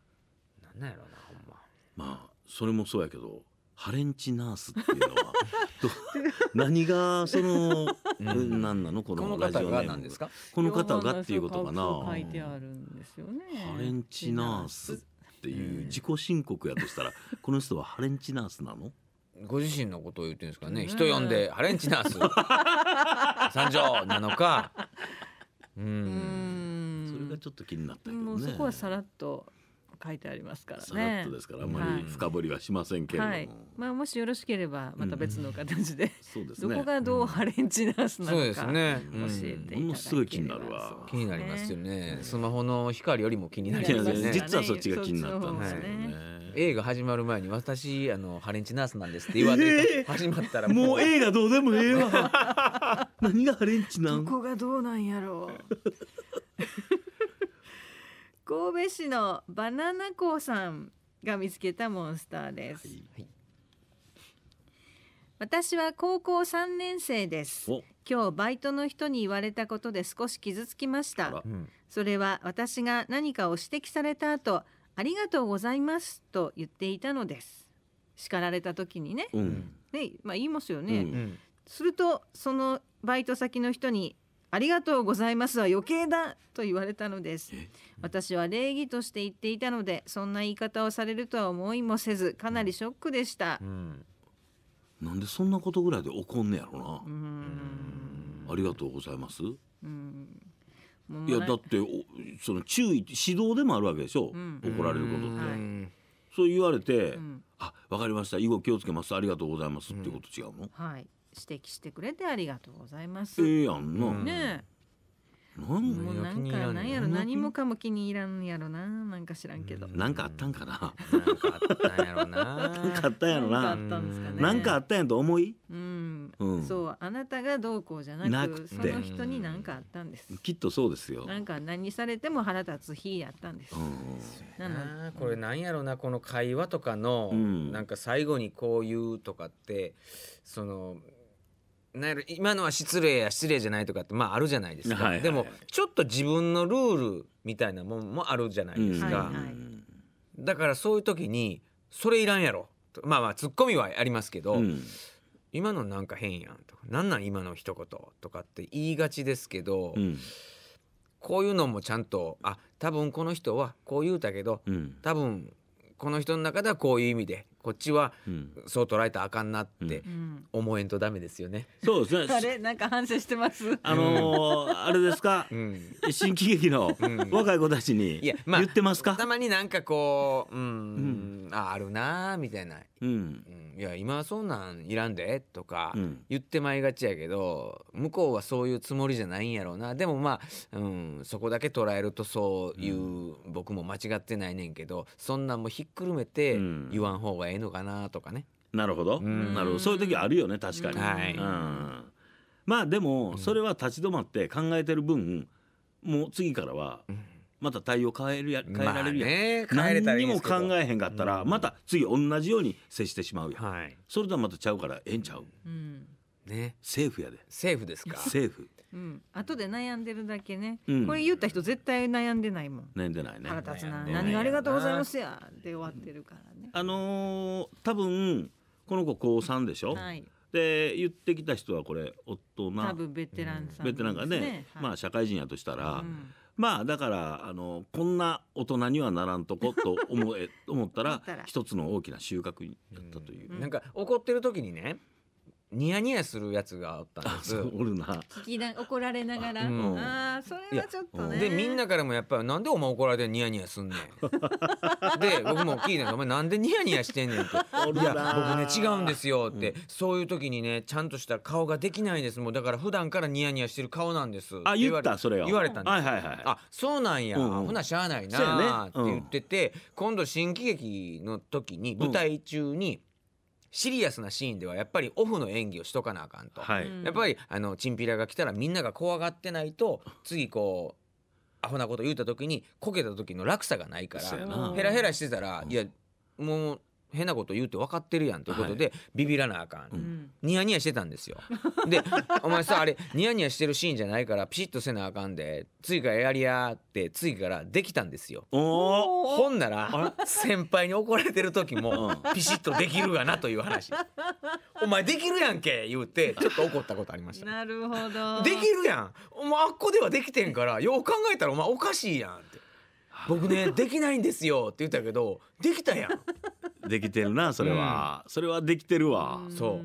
なんなやろなほんま。まあそれもそうやけどハレンチナースっていうのは 何がその、うん、何なのこのラジオネームこの方がっていうことかな。ハレンチナースっていう自己申告やとしたら、この人はハレンチナースなのご自身のことを言ってるんですかね、人呼んでハレンチナース参上 なのかうんそれがちょっと気になったけどねもうそこはさらっと書いてありますからね。さらっとですからあまり深掘りはしませんけれども、はいはい、まあもしよろしければまた別の形で、うん、どこがどうハレンチナースなのか、うんね、教えていただければ、うん、すごい気になるわ。気になりますよね。スマホの光よりも気になりますよね。実はそっちが気になったんですよね。映画始まる前に私あのハレンチナースなんですって言われて始まったらもう,、映画どうでもええわ 何がハレンチなんどこがどうなんやろう神戸市のバナナ工さんが見つけたモンスターです、はい、私は高校3年生です今日バイトの人に言われたことで少し傷つきました、うん、それは私が何かを指摘された後ありがとうございますと言っていたのです叱られた時にね、うん、ねまあ言いますよね、うん、するとそのバイト先の人にありがとうございますは余計だと言われたのです私は礼儀として言っていたのでそんな言い方をされるとは思いもせずかなりショックでした、うんうん、なんでそんなことぐらいで怒んねやろなありがとうございますうんいやだってその注意指導でもあるわけでしょ、うん、怒られることって、はい、そう言われて、あわかりました以後気をつけますありがとうございますってこと違うの、はい指摘してくれてありがとうございます。ええやんな。ねなんもうなんかなんやろ何もかも気に入らんやろななんか知らんけど。なんかあったんかな。なんかあったんやろな。なんかあったんやんと思い。うん。そうあなたがどうこうじゃなくその人に何かあったんです。きっとそうですよ。なんか何されても腹立つ日やったんです。これなんやろなこの会話とかのなんか最後にこう言うとかってその。なる今のは失礼や失礼じゃないとかってまああるじゃないですか、はいはいでもちょっと自分のルールみたいなもんもあるじゃないですか、はいはいだからそういう時に「それいらんやろ」とまあまあツッコミはありますけど、うん今のなんか変やん」とか「なんなん今の一言」とかって言いがちですけど、うんこういうのもちゃんとあ多分この人はこう言うたけど、うん多分この人の中ではこういう意味でこっちは、そう捉えたらあかんなって思えんとダメですよね。そうですね。あれなんか反省してます。あの あれですか、新喜劇の若い子たちに言ってますか。たまになんかこう、うん、ああるなみたいな。いや今そうなんいらんでとか言ってまいがちやけど、向こうはそういうつもりじゃないんやろうな。でもまあ、うん、そこだけ捉えるとそういう、僕も間違ってないねんけど、そんなもひっくるめて言わん方ががええのかなとかねなるほど、なるほどそういう時あるよね確かに、はい、うん、まあでもそれは立ち止まって考えてる分もう次からはまた対応変えるや変えられるや、まあ何にも考えへんかったらまた次同じように接してしまうや、はい、それとはまたちゃうからええんちゃう、うんね、セーフやでセーフですか政府うん、後で悩んでるだけね、うん、これ言った人絶対悩んでないもん悩んでないね腹立つな何がありがとうございますやで終わってるからね、あのー、多分この子高3でしょ、はいで言ってきた人はこれ夫な多分ベテランさん、ね、ベテランがね、はい、まあ社会人やとしたら、うん、まあだからあのこんな大人にはならんとこと思え思ったら一つの大きな収穫だったという、うん、なんか怒ってる時にねニヤニヤするやつがあったんです。おるな。聞きな怒られながら、あ、うん、あそれはちょっとね。でみんなからもやっぱりなんでお前怒られてニヤニヤすんねん。で僕も聞いたお前なんでニヤニヤしてんねんって。いや僕ね違うんですよって、うん、そういう時にねちゃんとした顔ができないですもうだから普段からニヤニヤしてる顔なんです。あ言ったそれを。言われたんです。はいはいはい。あそうなんや、うんうん、ほなしゃあないなって言ってて、ねうん、今度新喜劇の時に舞台中に、シリアスなシーンではやっぱりオフの演技をしとかなあかんと、はい、やっぱりあのチンピラが来たらみんなが怖がってないと次こうアホなこと言うた時にこけた時の落差がないからヘラヘラしてたら、いやもう変なこと言うって分かってるやんということで、はい、ビビらなあかん、うん、ニヤニヤしてたんですよで「お前さあれニヤニヤしてるシーンじゃないからピシッとせなあかんで次からやりや」って次からできたんですよほんなら先輩に怒られてる時もピシッとできるがなという話「お前できるやんけ」言うてちょっと怒ったことありました なるほどできるやんお前あっこではできてんからよう考えたらお前おかしいやんって僕ねできないんですよ」って言ったけどできたやんできてるなそれは、それはできてるわそう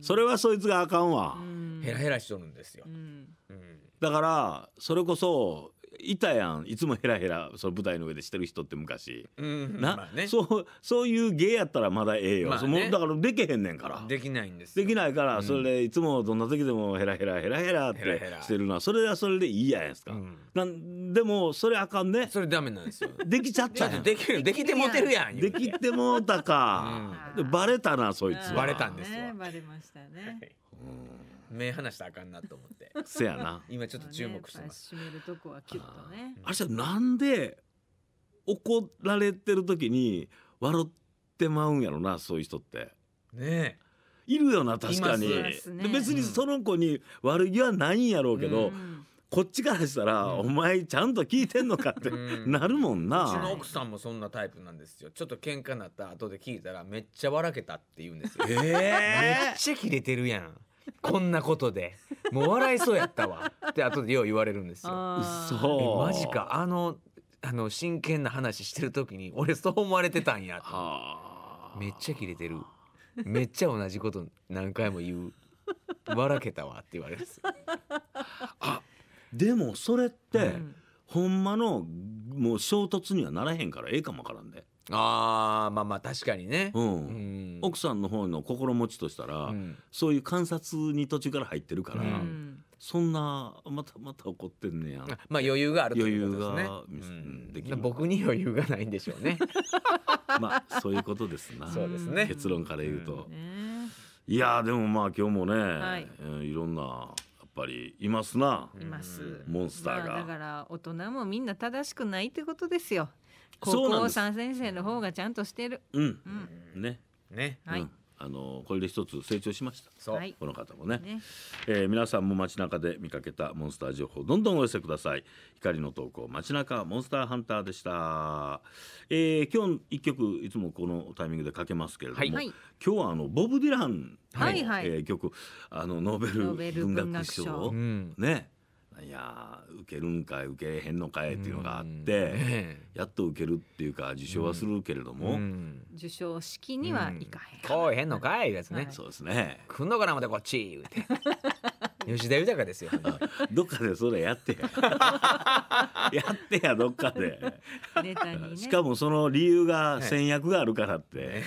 それはそいつがあかんわヘラヘラしとるんですよ、だからそれこそいたやんいつもヘラヘラその舞台の上でしてる人って昔、うん、な、まあね、そうそういう芸やったらまだええよ、まあね、だからできへんねんからできないんですできないから、それでいつもどんな時でもヘラヘラヘラヘラってしてるのはそれはそれでいいやんですか、うん、なんでもそれあかんねそれダメなんですよできちゃったできるできてもてるやんできてもたか、うん、バレたなそいつはバレたんですよ、ね、バレましたね、うん目離したらあかんなと思ってせやな今ちょっと注目してます、閉、ね、めるとこはキュッとねあれなんで怒られてる時に笑ってまうんやろなそういう人ってねいるよな確かに、ね、別にその子に悪気はないんやろうけど、うん、こっちからしたら、うん、お前ちゃんと聞いてんのかって、なるもんな、うちの奥さんもそんなタイプなんですよちょっと喧嘩になった後で聞いたらめっちゃ笑けたって言うんですよえー、めっちゃキレてるやん こんなことでもう笑いそうやったわって後でよう言われるんですよ。嘘マジかあのあの真剣な話してる時に俺そう思われてたんやて。めっちゃキレてるめっちゃ同じこと何回も言う笑けたわって言われるんですよ。あでもそれって、うん、ほんまのもう衝突にはならへんからええかもわからんで、ね、ああ、まあまあ確かにね、うんうん奥さんの方の心持ちとしたら、うんそういう観察に途中から入ってるから、うんそんなまたまた怒ってんねやまあ余裕があるということですね余裕ができる僕に余裕がないんでしょうね まあそういうことですなそうですね結論から言うと、いやでもまあ今日もね、いえーいろんなやっぱりいますな、いますモンスターまあ、だから大人もみんな正しくないってことですよ高校3先生の方がちゃんとしてる。うん、うん、ねね、はい、うん、あのこれで一つ成長しましたこの方もねね、えー、皆さんも街中で見かけたモンスター情報どんどんお寄せください光の投稿街中モンスターハンターでした、えー、今日一曲いつもこのタイミングでかけますけれども、はい、今日はあのボブ・ディランの、はいはい、えー、曲あのノーベル文学賞、うん、ねいや受けるんかい受けへんのかいっていうのがあって、ね、やっと受けるっていうか受賞はするけれども、受賞式にはいかへん、うん、こうへんのかいですね、はい、そうですね来んのかなまでこっち言うて吉田豊ですよ。どっかでそれやってや。やってやどっかで。ねしかもその理由が戦略があるからって。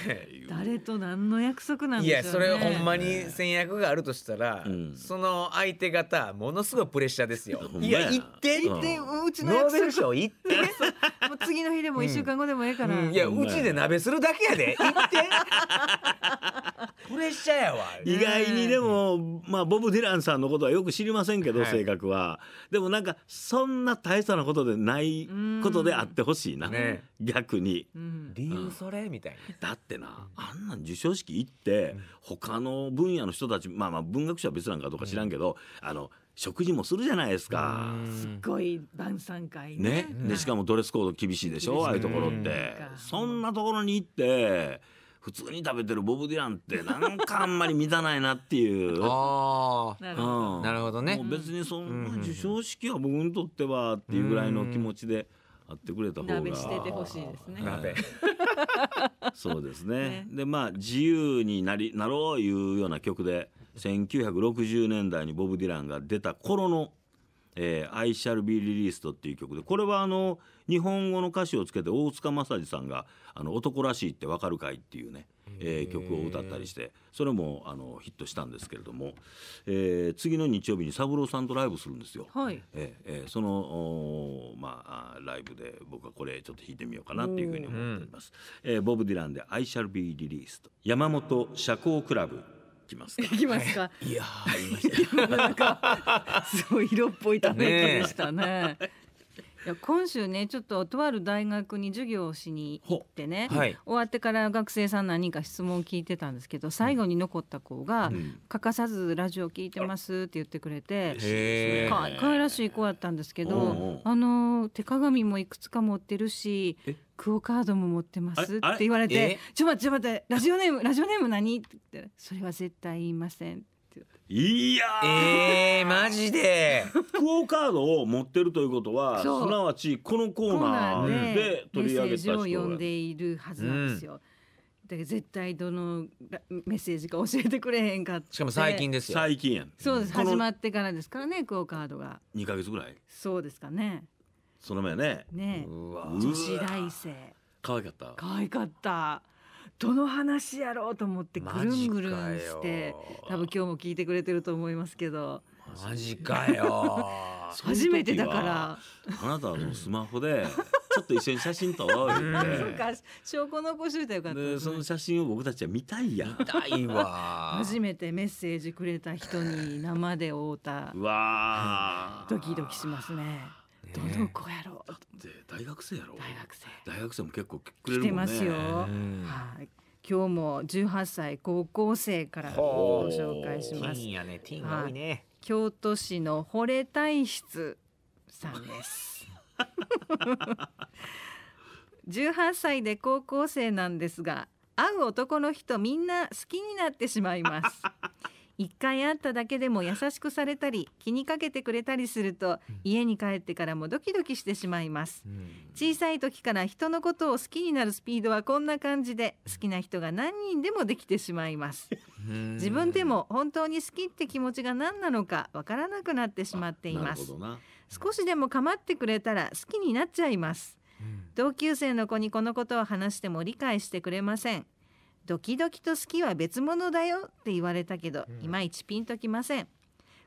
誰と何の約束なんいでやしょそうねれほんまに戦略があるとしたら、うんその相手方ものすごいプレッシャーですよ。ほんいやや行って行ってでうちのノ約ベ行って。もう次の日でも一週間後でもええから、うんいやうちで鍋するだけやで行って プレッシャーやわ意外にでも、まあ、ボブ・ディランさんのことはよく知りませんけど、はい、性格はでもなんかそんな大差なことでないことであってほしいな、ね、逆に、理由それみたいなだってなあんなん授賞式行って他の分野の人たちまあまあ文学者は別なんかどうか知らんけど、うん、あの食事もするじゃないですか。すごい晩餐会ね。ねでしかもドレスコード厳しいでしょ、うああいうところって。そんなところに行って普通に食べてるボブ・ディランってなんかあんまり満たないなっていうああ、うん、なるほどねもう別にそんな授賞式は僕にとってはっていうぐらいの気持ちであってくれた方が鍋しててほしいですね、はい、そうですね、ね、でまあ自由になりなろういうような曲で1960年代にボブ・ディランが出た頃の「えー、I shall be released」っていう曲でこれはあの日本語の歌詞をつけて大塚正治さんが「あの男らしいってわかるかい」っていうね、えー、曲を歌ったりしてそれもあのヒットしたんですけれども、えー、次の日曜日に三郎さんとライブするんですよ。はいえーえそのお、まあ、ライブで僕はこれちょっと弾いてみようかなっていうふうに思っております。えー、ボブ・ディランで「I shall be released」山本社交クラブきますか。きますか。いや、ありました。なんか、すごい色っぽいため息でしたね。ねいや今週ねちょっととある大学に授業をしに行ってね、はい、終わってから学生さん何か質問を聞いてたんですけど最後に残った子が、うん、欠かさずラジオ聞いてますって言ってくれてか可愛らしい子だったんですけどあの手鏡もいくつか持ってるしクオカードも持ってますって言われて「ちょ待ってちょ待ってラジオネームラジオネーム何?」って言ったら「それは絶対言いません」ってっていやえー、マジでクオカードを持ってるということはすなわちこのコーナーで取り上げた人を読んでいるはずなんですよ、うんだけど絶対どのメッセージか教えてくれへんかってしかも最近ですよ最近そうです始まってからですからねクオカードが2か月ぐらいそうですかねその前ねね女子大生可愛かった可愛かったどの話やろうと思ってぐるんぐるんして多分今日も聞いてくれてると思いますけどマジかよ 初めてだからあなたはスマホでちょっと一緒に写真撮ろうよ、そうか、証拠残しといたよかった、ね、その写真を僕たちは見たいや見たいわ。初めてメッセージくれた人に生で会うた。うわ、ドキドキしますね。どの子やろう。大学生やろ。大学生。大学生も結構くれる、ね、ますよ。はい。今日も十八歳高校生からご紹介します。ねね、京都市の惚れ体質さんです。十八歳で高校生なんですが、会う男の人みんな好きになってしまいます。1回会っただけでも優しくされたり気にかけてくれたりすると、家に帰ってからもドキドキしてしまいます、小さい時から人のことを好きになるスピードはこんな感じで好きな人が何人でもできてしまいます自分でも本当に好きって気持ちが何なのかわからなくなってしまっています少しでも構ってくれたら好きになっちゃいます同級生の子にこのことを話しても理解してくれませんドキドキと好きは別物だよって言われたけど、いまいちピンときません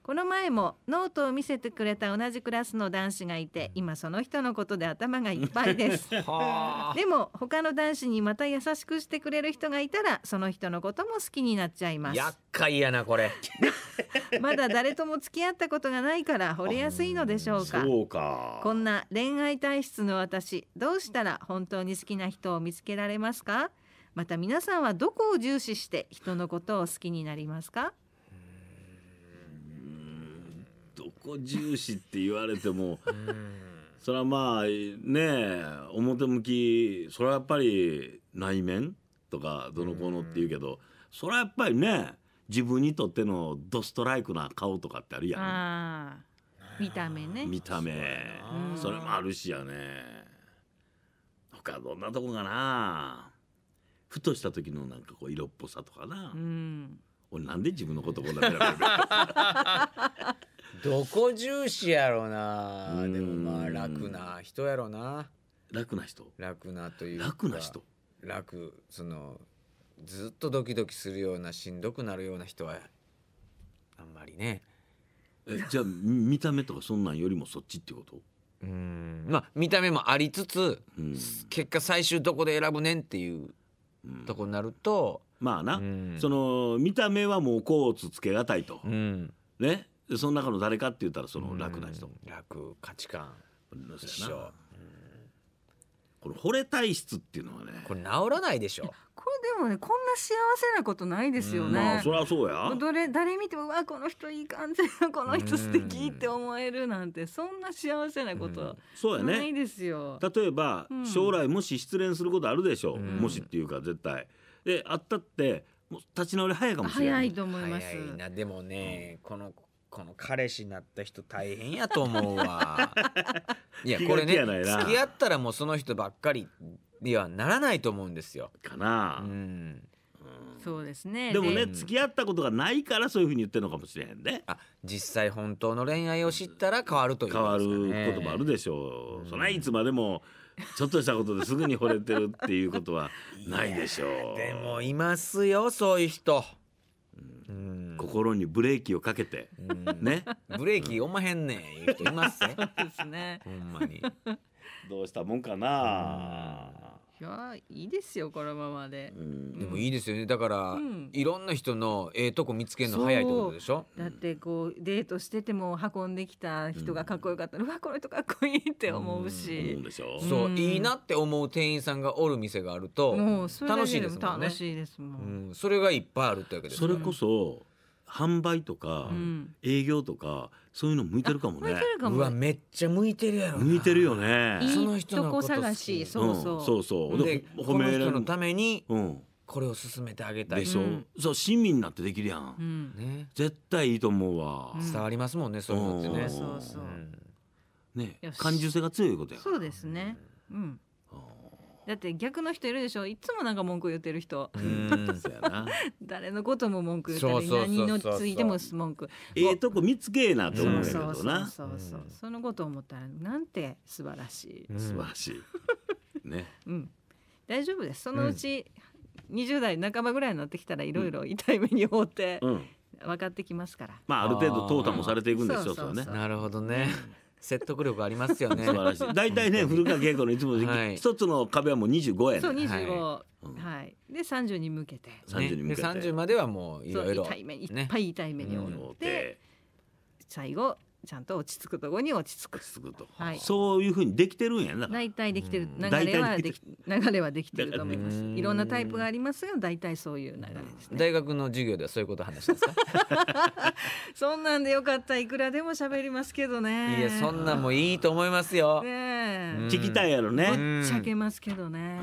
この前もノートを見せてくれた同じクラスの男子がいて今その人のことで頭がいっぱいです でも他の男子にまた優しくしてくれる人がいたらその人のことも好きになっちゃいます厄介やなこれ まだ誰とも付き合ったことがないから惚れやすいのでしょうかそうかこんな恋愛体質の私どうしたら本当に好きな人を見つけられますかまた皆さんはどこを重視して人のことを好きになりますかどこ重視って言われても それはまあねえ表向きそれはやっぱり内面とかどのこのって言うけどそれはやっぱりね自分にとってのドストライクな顔とかってあるやん、見た目ね見た目それもあるしやね他どんなとこかなふとした時のなんかこう色っぽさとかな、うん、俺なんで自分のことこんなベ どこ重視やろうなでもまあ楽な人やろうな楽な人楽なという楽な人楽そのずっとドキドキするようなしんどくなるような人はあんまりねえじゃあ見た目とかそんなんよりもそっちってことうんまあ見た目もありつつ、うん、結果最終どこで選ぶねんっていうとこになると、まあな、うん、その見た目はもう甲乙つけがたいと、うん、ねその中の誰かって言ったらその楽な人、楽価値観一緒これ惚れ体質っていうのはねこれ治らないでしょこれでもねこんな幸せなことないですよね、まあそりゃそうやどれ誰見てもわこの人いい感じこの人素敵って思えるなんてそんな幸せなことそうやねないですよ、例えば、将来もし失恋することあるでしょう、もしっていうか絶対であったって立ち直り早いかもしれない早いと思いますでもね、うん、このこの彼氏になった人大変やと思うわ いやこれね付き合ったらもうその人ばっかりにはならないと思うんですよかな、うんそうですねでもね付き合ったことがないからそういうふうに言ってるのかもしれへんねあ実際本当の恋愛を知ったら変わるという変わることもあるでしょう、そりゃいつまでもちょっとしたことですぐに惚れてるっていうことはないでしょうでもいますよそういう人心にブレーキをかけて、ね、ブレーキおまへんねんいう人います ですね。ほんまに。どうしたもんかな。いやいいですよこのままで、うん、でもいいですよねだから、うん、いろんな人のええとこ見つけるの早いってことでしょだってこうデートしてても運んできた人がかっこよかったら、うん、うわこの人かっこいいって思うし、うん、そういいなって思う店員さんがおる店があると楽しいですもんね楽しいですもん、それがいっぱいあるってわけですそれこそ販売とか、営業とかそういうの向いてるかもね。うわめっちゃ向いてるやろ。向いてるよね。その人のこ探し、そうそう。そうそう。で褒めるのために。これを進めてあげたいでしょ、うそう市民になってできるやん、んね、絶対いいと思うわ、伝わりますもんねそういうのってね、そうそうね感受性が強いことやそうですねうんだって逆の人いるでしょいつもなんか文句言ってる人 誰のことも文句言ったり何のついても文句ええとこ見つけえなと思うけどなそうそうそうそのこと思ったらなんて素晴らしい、うん、素晴らしいね、うん、大丈夫ですそのうち二十代半ばぐらいになってきたらいろいろ痛い目に負って、分かってきますからまあある程度淘汰もされていくんですよ、うなるほどね説得力ありますよね。素晴らしい。大体ね、古川恵子のいつも時期、一つの壁はもう25円。そう25、はいで30に向けて三十に向けて。30まではもういろいろ痛い目いっぱい痛い目に思って最後ちゃんと落ち着くとこに落ち着く。着くはい、そういうふうにできてるんやな。大体できてる流れはでき流れはできてると思います。いろんなタイプがありますが大体そういう流れですね。大学の授業ではそういうこと話ですか。そんなんでよかったいくらでも喋りますけどね。いやそんなもいいと思いますよ。ね聞きたいやろね。ぶっちゃけますけどね。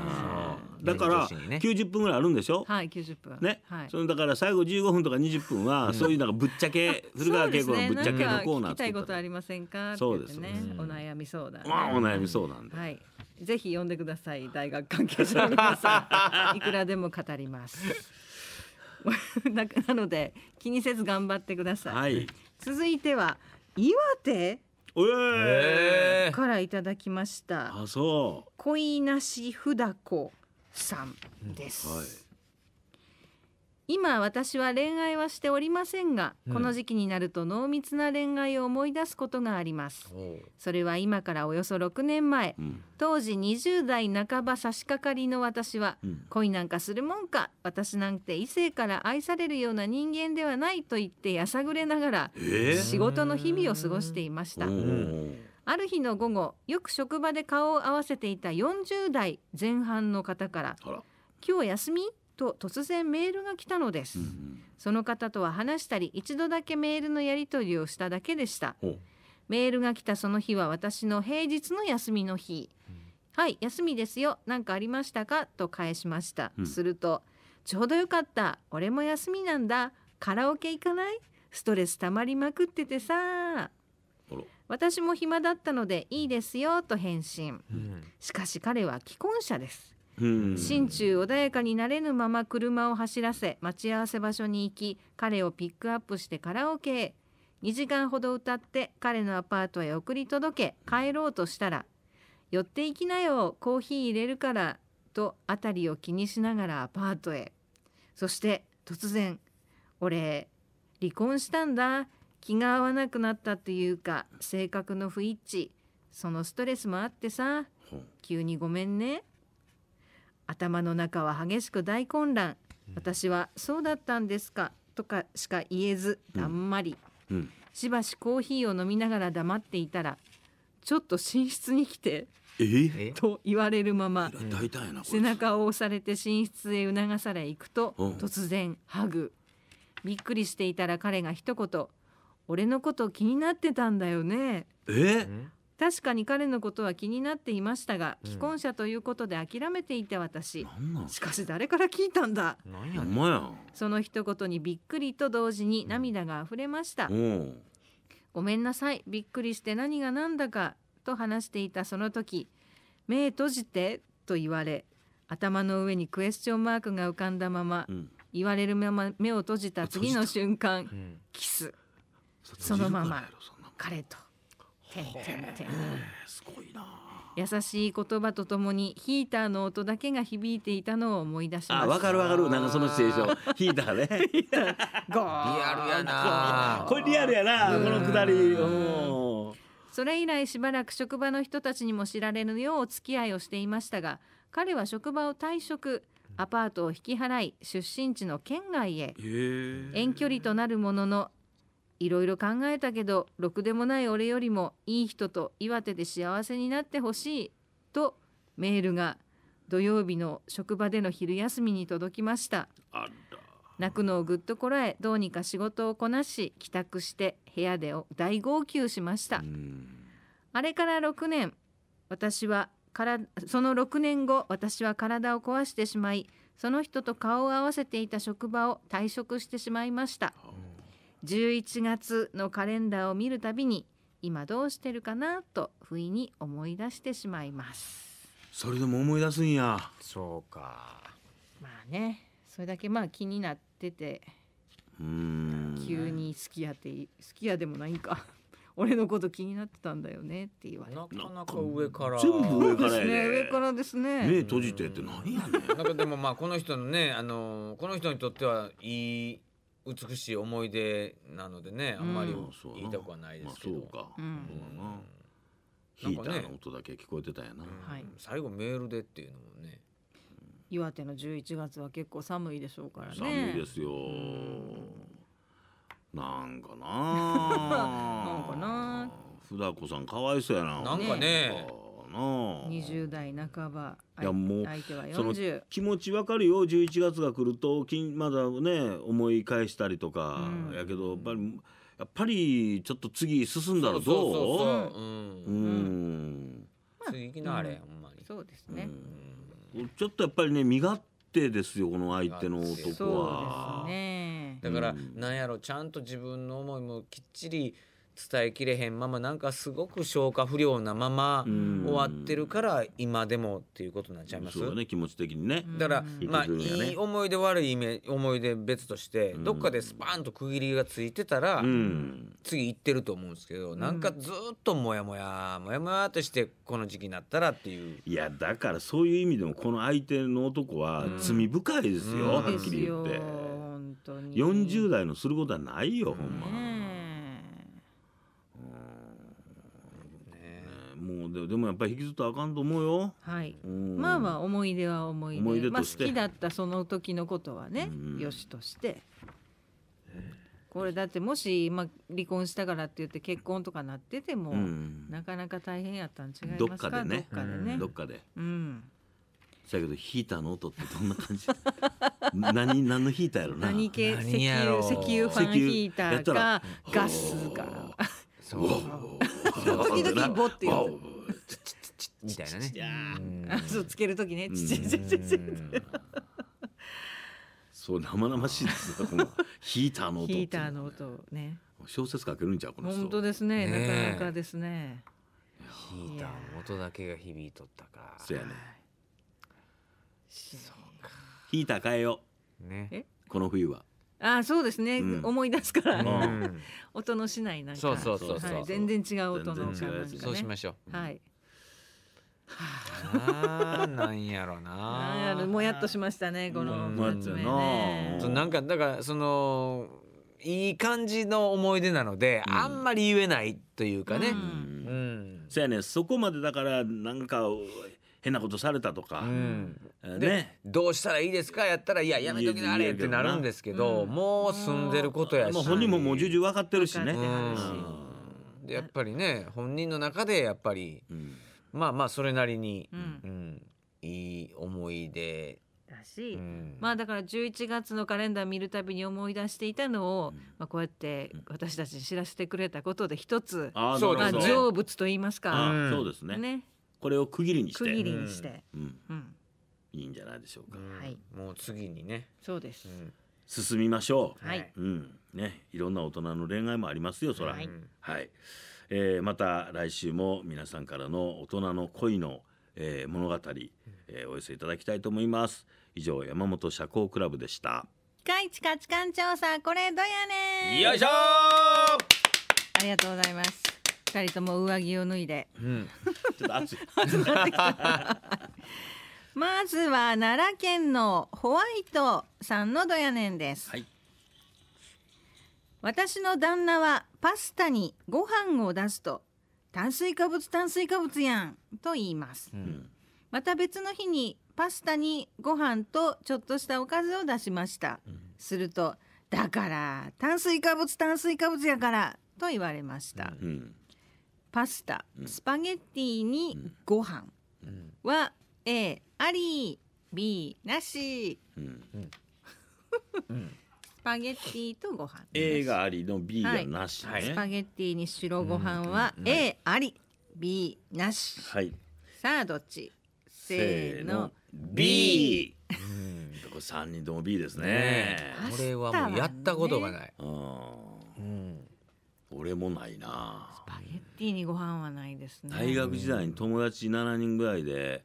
だから九十分ぐらいあるんでしょ。はい九十分。ね。はい。そのだから最後十五分とか二十分はそういうなんかぶっちゃけ 古川恵子のぶっちゃけのコーナーいことありませんか、ね、そうですね、お悩み相談、ね、お悩み相談はいぜひ呼んでください大学関係者の皆さん いくらでも語ります なので気にせず頑張ってください、はい、続いては岩手からいただきました。あ、そう。恋なしふだこさんです。うん、はい。今私は恋愛はしておりませんが、うんこの時期になると濃密な恋愛を思い出すことがありますそれは今からおよそ6年前うん当時20代半ば差し掛かりの私はうん恋なんかするもんか私なんて異性から愛されるような人間ではないと言ってやさぐれながら仕事の日々を過ごしていましたおうある日の午後よく職場で顔を合わせていた40代前半の方からら「今日休み?」と突然メールが来たのです、うんうん、その方とは話したり一度だけメールのやり取りをしただけでしたメールが来たその日は私の平日の休みの日、うん、はい休みですよ何かありましたかと返しました、うん、するとちょうどよかった俺も休みなんだカラオケ行かないストレス溜まりまくっててさ私も暇だったのでいいですよと返信、うん、しかし彼は既婚者です心中穏やかになれぬまま車を走らせ待ち合わせ場所に行き彼をピックアップしてカラオケへ2時間ほど歌って彼のアパートへ送り届け帰ろうとしたら「寄っていきなよコーヒー入れるから」と辺りを気にしながらアパートへそして突然「俺離婚したんだ気が合わなくなったというか性格の不一致そのストレスもあってさ急にごめんね」頭の中は激しく大混乱、私はそうだったんですかとかしか言えずだんまり、うんうん、しばしコーヒーを飲みながら黙っていたらちょっと寝室に来てえと言われるまま背中を押されて寝室へ促され行くと、突然ハグびっくりしていたら彼が一言「俺のこと気になってたんだよね」え確かに彼のことは気になっていましたが、既婚者ということで諦めていた私しかし誰から聞いたんだその一言にびっくりと同時に涙が溢れました、うん、ごめんなさいびっくりして何が何だかと話していたその時目閉じてと言われ頭の上にクエスチョンマークが浮かんだまま、うん、言われるまま目を閉じた次の瞬間、キスそのまま彼とすごいな優しい言葉とともにヒーターの音だけが響いていたのを思い出しましたあわかるわかるなんかそのシチュエーションヒーターね リアルやなこれリアルやなこのくだりそれ以来しばらく職場の人たちにも知られぬようお付き合いをしていましたが彼は職場を退職アパートを引き払い出身地の県外へ遠距離となるもののいろいろ考えたけどろくでもない俺よりもいい人と岩手で幸せになってほしいとメールが土曜日の職場での昼休みに届きました泣くのをぐっとこらえどうにか仕事をこなし帰宅して部屋で大号泣しましたあれから6年私はからその6年後私は体を壊してしまいその人と顔を合わせていた職場を退職してしまいました、うん11月のカレンダーを見るたびに今どうしてるかなと不意に思い出してしまいますそれでも思い出すんやそうかまあねそれだけまあ気になっててうん急に好きやって好きやでもないんか 俺のこと気になってたんだよねって言われてなかなか上から全部上からやね上からですね目閉じてって何やねんなんかでもまあこの人のねあのこの人にとってはいい美しい思い出なのでねあんまり言いたくはないですけど、うん、まあ、そうか、うん、なんかね、音だけ聞こえてたやな、はい、最後メールでっていうのもね岩手の11月は結構寒いでしょうからね寒いですよ、なんかな なんかなふだこさんかわいそうやななんかね、ねな20代半ばいやもう相手は40そ気持ちわかるよ11月が来るとまだね思い返したりとか、うん、やけどやっぱりやっぱりちょっと次進んだらどうそううん、次のあれ、ほんまにそうですね、ちょっとやっぱりね身勝手ですよこの相手の男はそうですねだから、なんやろちゃんと自分の思いもきっちり伝えきれへんままなんかすごく消化不良なまま終わってるから今でもっていうことになっちゃいますそうだね気持ち的にねだから、まあいい思い出悪い思い出別としてどっかでスパンと区切りがついてたら次行ってると思うんですけどなんかずっとモヤモヤモヤモヤとしてこの時期になったらっていういやだからそういう意味でもこの相手の男は罪深いですよはっきり言って40代のすることはないよほんま。もうでもやっぱり引きずったらあかんと思うよ。はい。まあまあ思い出は思い出。思い出まあ好きだったその時のことはね、よしとして。これだってもし、まあ、離婚したからって言って結婚とかなってても、うん、なかなか大変やったん違いますかどっかでねどっかで、ね、うんだけどヒーターの音ってどんな感じ 何何のヒーターやろな何系石油石油ファンヒーターかガスかそう。時々ボっていう。みたいなね。そうつける時ね。そう生々しいですこのヒーターの音。ヒーターの音ね。小説書けるんじゃこの人。本当ですね。なかなかですね。ヒーターの音だけが響いとったか。そうやね。ヒーター変えよう。ね。この冬は。あそうですね、うん思い出すから、うん 音のしないなんかそうそうそうそうはい、全然違う音の全然違ねそうしましょう。はいなんやろな。あーもうやっとしましたねこのもやっなねそなんかだからそのいい感じの思い出なので、うんあんまり言えないというかね。ううんん。そうやねそこまでだからなんか変なことされたとか、ねどうしたらいいですかやったらいややめときなあれってなるんですけど、もう住んでることやし、本人ももう重々分かってるしね。でやっぱりね本人の中でやっぱり、まあまあそれなりに、うんいい思い出だし、うん、まあだから11月のカレンダー見るたびに思い出していたのを、うん、まあこうやって私たちに知らせてくれたことで一つ、うん、まあ成仏と言いますか、そうですねねこれを区切りにして区切りにして、うん、うん、いいんじゃないでしょうか、うんはいもう次にね、そうです、うん進みましょう、はいうんね、いろんな大人の恋愛もありますよそらははいい、えーまた来週も皆さんからの大人の恋の、えー物語、えーお寄せいただきたいと思います以上山本社交クラブでした深い地価値観調査これどやねよいしょありがとうございます二人とも上着を脱いで。うん、ちょっと暑い。まずは奈良県のホワイトさんのどやねんです。はい、私の旦那はパスタにご飯を出すと炭水化物炭水化物やんと言います、うん、また別の日にパスタにご飯とちょっとしたおかずを出しました、うん、するとだから炭水化物炭水化物やからと言われました、うん、パスタ、スパゲッティにご飯は A あり B なし、スパゲッティとご飯 A がありの B がなし、スパゲッティに白ご飯は A あり B なし、さあどっちせーの B 三人とも B ですねこれはもうやったことがない、うん俺もないなスパゲッティにご飯はないですね大学時代に友達7人ぐらいで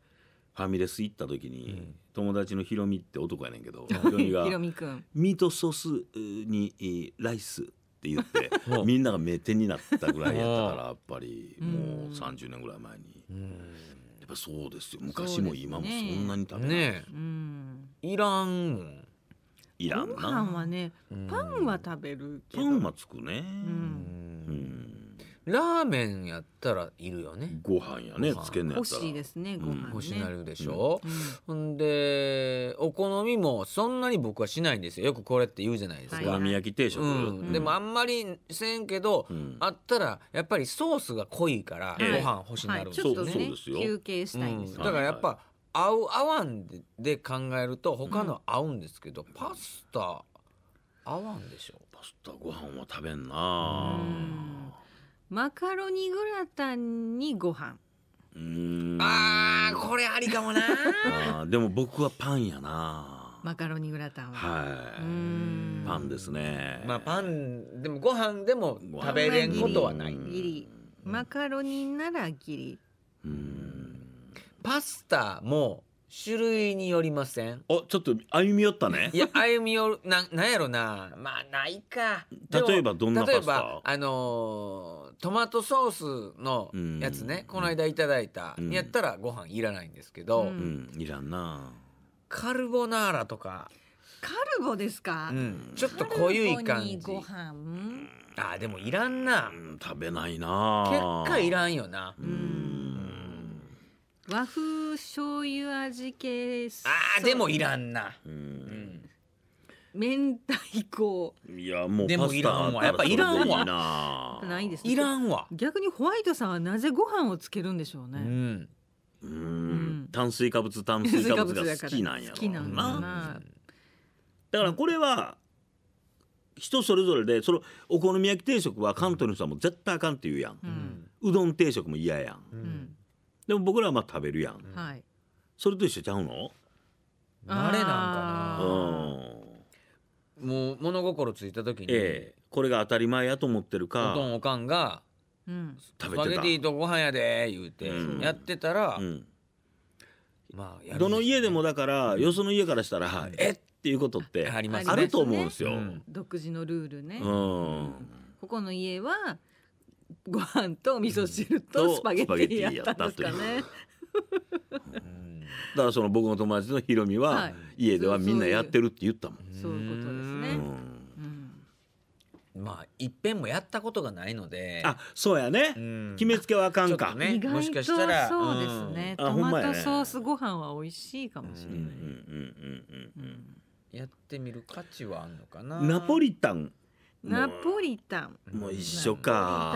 ファミレス行った時に、うん、友達のヒロミって男やねんけど、ヒロミがミートソースにライスって言って みんなが名店になったぐらいやったから やっぱりもう30年ぐらい前に。やっぱそうですよ昔も今もそんなに食べない、ねね、いらんいらんなご飯はねパンは食べるけパンはつくねうんラーメンやったらいるよねご飯やねつけんのや欲ったらしいですねご飯ね欲しなるでしょ、うんでお好みもそんなに僕はしないんですよよくこれって言うじゃないですか、お好み焼き定食うん、でもあんまりせんけど、んあったらやっぱりソースが濃いからご飯欲しなるんいですちょっとね休憩したいんですよだからやっぱ合う合わんで考えると他の合うんですけど、うん、パスタ合わんでしょパスタご飯は食べんなマカロニグラタンにご飯うんあーこれありかもなあでも僕はパンやなマカロニグラタンははいパンですねまあパンでもご飯でも食べれんことはないギリマカロニならギリうんパスタも種類によりませんあちょっと歩み寄ったねいや歩み寄るななんやろなまあないか例えばどんなパスタ例えばあのトマトソースのやつね、この間いただいた、うんやったらご飯いらないんですけど、うんうんいらんなカルボナーラとか、カルボですか、うん、ちょっと濃ゆい感じご飯あでもいらんなうん食べないな結果いらんよなうん和風醤油味系あーでもいらんな、ううん明太子いやもうでもいらんわやっぱいらんわわないですねいらんわ、逆にホワイトさんはなぜご飯をつけるんでしょううね、ん、ううん炭水化物炭水化物が好きなんやろ好きなんだなまあだからこれは人それぞれでそのお好み焼き定食は関東の人はもう絶対あかんって言うやん、うんんうどん定食も嫌やん、うんでも僕らはまあ食べるやん、はいそれと一緒ちゃうの慣れなんかな。うんもう物心ついた時に、ええこれが当たり前やと思ってるか。おとかんおかんがうん「食べてゲたティとご飯やで」言うてやってたら、うん、まあやどの家でもだから、よその家からしたら「えっ!」ていうことってありますあると思うんですよ。ううん独自のルールね、うんここの家はご飯と味噌汁とスパゲッティやったんですかね。だからその僕の友達のひろみは、家ではみんなやってるって言ったもん。そういうことですね。うん、まあ一遍もやったことがないので。あ、そうやね。決めつけはあかんか。ね、意外とそうですね。うん、トマトソースご飯は美味しいかもしれない。やってみる価値はあるのかな。ナポリタンナポリタンもう一緒か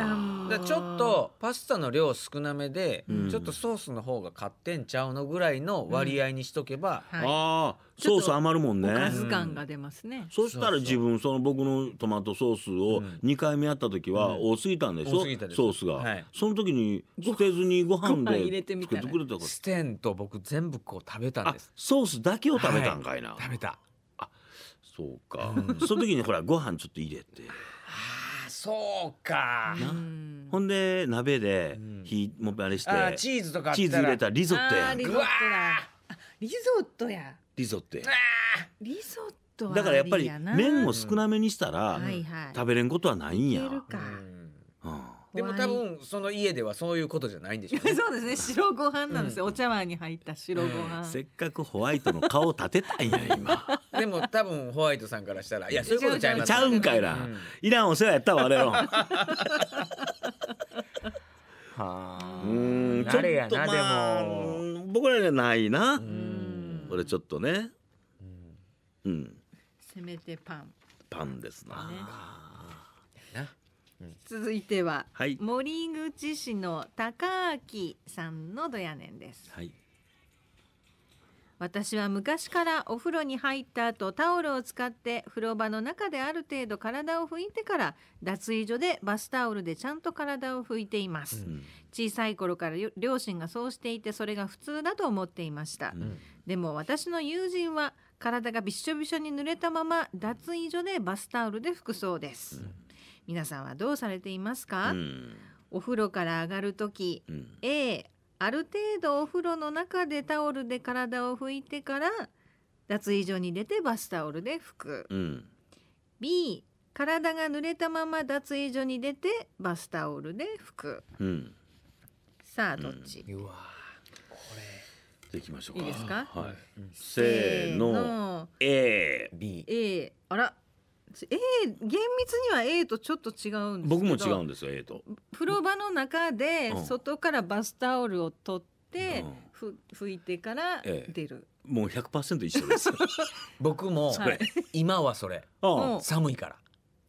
だちょっとパスタの量少なめで、うん、ちょっとソースの方が勝ってんちゃうのぐらいの割合にしとけば、うんはい、ああソース余るもんねおかず感が出ますね、うん、そしたら自分その僕のトマトソースを2回目やった時は多すぎたんでしょ、うん、ソースが、はい、その時に捨てずにご飯で作ってくれたからステンと僕全部こう食べたんですソースだけを食べたんかいな、はい、食べたそうか、その時にほらご飯ちょっと入れてああそうかほんで鍋で火もあれして、ーチーズとかチーズ入れたリゾットやんリゾットやリゾットやリゾットやリゾットだからやっぱり麺を少なめにしたら食べれんことはないんいやけるか、うんでも多分その家ではそういうことじゃないんでしょうね そうですね白ご飯なんですよ、うん、お茶碗に入った白ご飯、せっかくホワイトの顔立てたいんや今 でも多分ホワイトさんからしたらいやそういうことちゃいますちゃうんかいな、うん、いらんお世話やったわあれよはあうんちやな、とまあ僕らじゃないなこれちょっとねうん、せめてパンパンですな、ね続いては、はい、森口市の高明さんのどやねんです、はい、私は昔からお風呂に入った後タオルを使って風呂場の中である程度体を拭いてから脱衣所でバスタオルでちゃんと体を拭いています、うん、小さい頃から両親がそうしていてそれが普通だと思っていました、うん、でも私の友人は体がびしょびしょに濡れたまま脱衣所でバスタオルで拭くそうです、うん皆さんはどうされていますか、うん、お風呂から上がる時、うん、A ある程度お風呂の中でタオルで体を拭いてから脱衣所に出てバスタオルで拭く、うん、B 体が濡れたまま脱衣所に出てバスタオルで拭く、うん、さあどっち、うん、うわこれできましょういいですか、はい、せーの A B A あら A 厳密には A とちょっと違うんですけど僕も違うんですよ A と。風呂場の中で外からバスタオルを取って、うんふ拭いてからええ出る、もう100%一緒です。僕も今はそれうん寒いから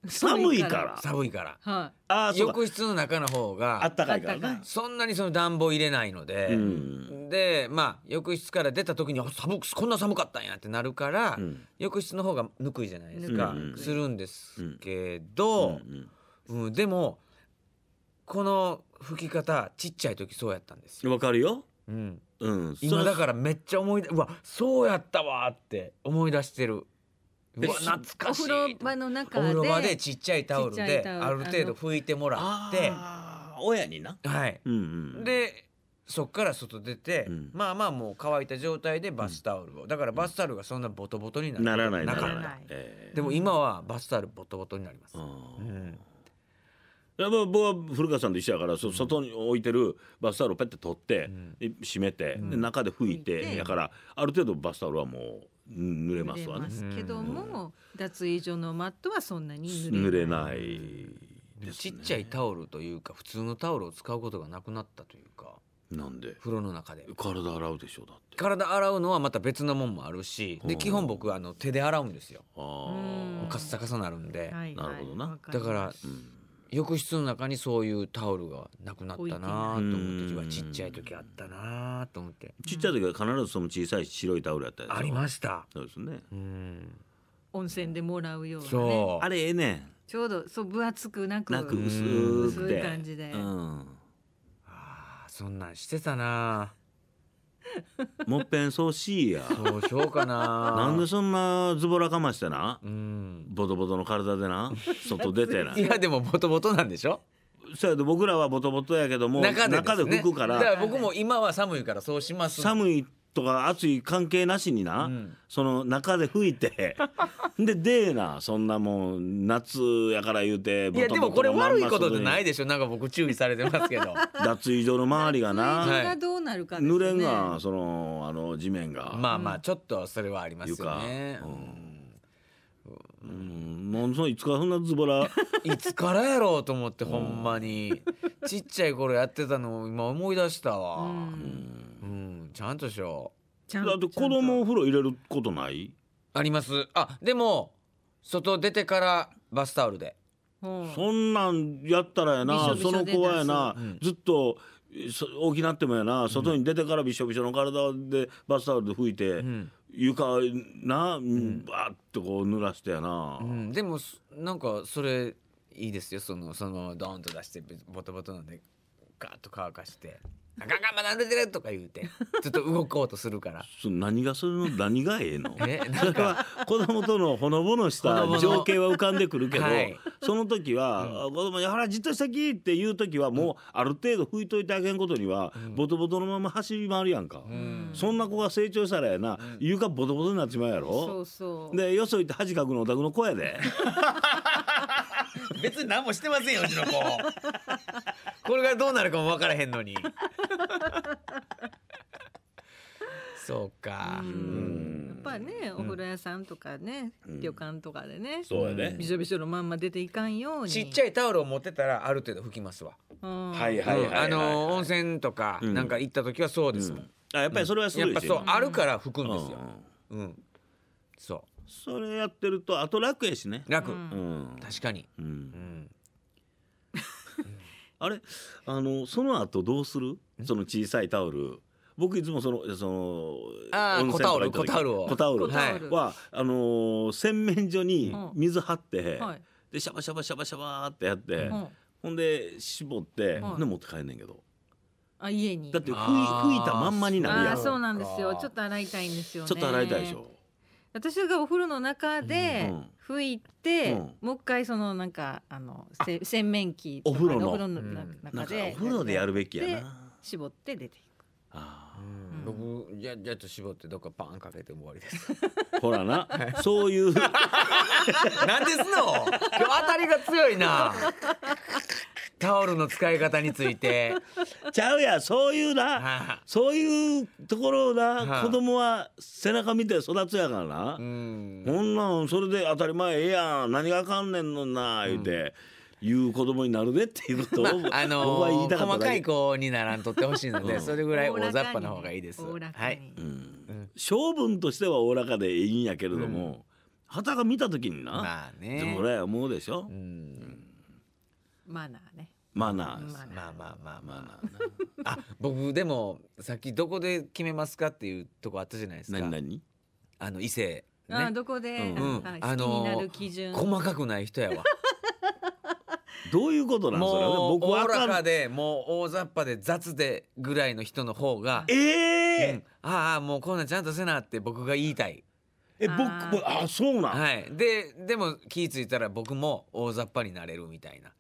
寒いから寒いから、はあー浴室の中の方があったかいからあそんなにその暖房入れないので、うんでまあ浴室から出た時にあ寒くこんな寒かったんやってなるから、うん浴室の方がぬくいじゃないですか、うんするんですけど、うんでもこの吹き方ちっちゃい時そうやったんですよ、わかるようん、うん今だからめっちゃ思い出うわそうやったわって思い出してるうわ懐かしいお風呂場の中お風呂場でちっちゃいタオルである程度拭いてもらってああ、親にな、はいうんうん、でそっから外出て、うんまあまあもう乾いた状態でバスタオルをだからバスタオルがそんなボトボトになならないなからない、ええでも今はバスタオルボトボトになります、うんやっぱ僕は古川さんと一緒やから、外に置いてるバスタオルをペッて取って、閉めて、で中で拭いて、うんだからある程度バスタオルはもう濡れますわね。けども、脱衣所のマットはそんなに濡れない。ね、ちっちゃいタオルというか普通のタオルを使うことがなくなったというかなんで風呂の中で体洗うでしょだって体洗うのはまた別のもんもあるしで基本僕あの手で洗うんですよカッサカサなるんで、はい、なるほどなだから、うん浴室の中にそういうタオルがなくなったなと思ってちっちゃい時あったなと思ってちっちゃい時は必ずその小さい白いタオルやったありましたそうですね温泉でもらうような、ね、そうあれええねちょうどそう分厚くなくなく薄くて薄い感じでうんあそんなんしてたなもっぺんそうしいやそうしようかななんでそんなズボラかましてな、うん、ボトボトの体でな外出てないいやでもボトボトなんでしょそうやで僕らはボトボトやけども中で,、ね、中で吹くからだから僕も今は寒いからそうします寒いとか暑い関係なしにな、うん、その中で吹いて ででえなそんなもう夏やから言うていやでもこれ悪いことじゃないでしょなんか僕注意されてますけど 脱衣所の周りがな濡 れんがそのあの地面がまあまあちょっとそれはありますよね、うん、もうそいつからそんなズボラいつからやろうと思ってほんまにちっちゃい頃やってたの今思い出したわ、うんちゃんとしようちだって子供お風呂入れることないありますあでも外出てからバスタオルでそんなんやったらやなその子はやな、うん、ずっと大きなってもやな外に出てからびしょびしょの体でバスタオルで拭いて、うん、床な、うん、バーッとこう濡らしてやな、うん、でもなんかそれいいですよそのそのままドーンと出してボトボトなんでガーッと乾かして。ガンガン学んでてるとか言うてずっと動こうとするから何がそれの何がええのえそれは子供とのほのぼのした情景は浮かんでくるけど、はい、その時は、うん、子供やあらじっとしたき」っていう時はもう、ある程度拭いといてあげんことには、うん、ボトボトのまま走り回るやんか、うん、そんな子が成長したらやな、床ボトボトになっちまうやろそうでよそ行って恥かくのお宅の子やで 別に何もしてませんようちの子。これからどうなるかも分からへんのにそうかうんやっぱねお風呂屋さんとかね、うん、旅館とかでねそうやねびしょびしょのまんま出ていかんようにちっちゃいタオルを持ってたらある程度拭きますわはいはいはい、あの温泉とかなんか行った時はそうですもん、うん、あやっぱりそれはすごい、ね、やっぱそうあるから拭くんですようんそうそれやってるとあと楽やしね楽、うん、確かに、うん、うんあれあのその後どうするその小さいタオル僕いつもそのそのあ小タオル小タオルを小タオルは、あの洗面所に水張って、うんはい、でシャバシャバシャバシャバってやって、うん、ほんで絞って、うん、で持って帰んねんけど。あ家にだって拭いたまんまになるやんそうなんですよちょっと洗いたいんですよ、ね、ちょっと洗いたいでしょ私がお風呂の中で拭いて、うんもう一回そのなんかあのせ洗面器お風呂の風呂の中で、お風呂でやるべきやな絞って出ていくああ、うん、僕じゃじゃと絞ってどっかパンかけて終わりです ほらなそういう なんですの今日当たりが強いなタオルの使い方について ちゃうやそういうな、そういうところをな、子供は背中見て育つやからな、ん、こんなんそれで当たり前ええやん何があかんねんのな言うて。うん、いう子供になるねっていうことを、まあ、のー、細かい子にならんとってほしいので、うん、それぐらい大雑把な方がいいです。はい、うん、性分としてはおおらかでいいんやけれども、旗が見た時にな、まあね、でも俺は思うでしょ。うんマナーねマナーまあまあまあまあ。あ、僕でも、さっきどこで決めますかっていうとこあったじゃないですか。何何。あの異性。ね、あ、どこで。うん、あの。細かくない人やわ。どういうことなんそれ、ね、僕はらでもう大雑把で雑でぐらいの人の方がええーうん、ああもうこんなちゃんとせなって僕が言いたいえ僕ああそうなんはいででも気ぃ付いたら僕も大雑把になれるみたいな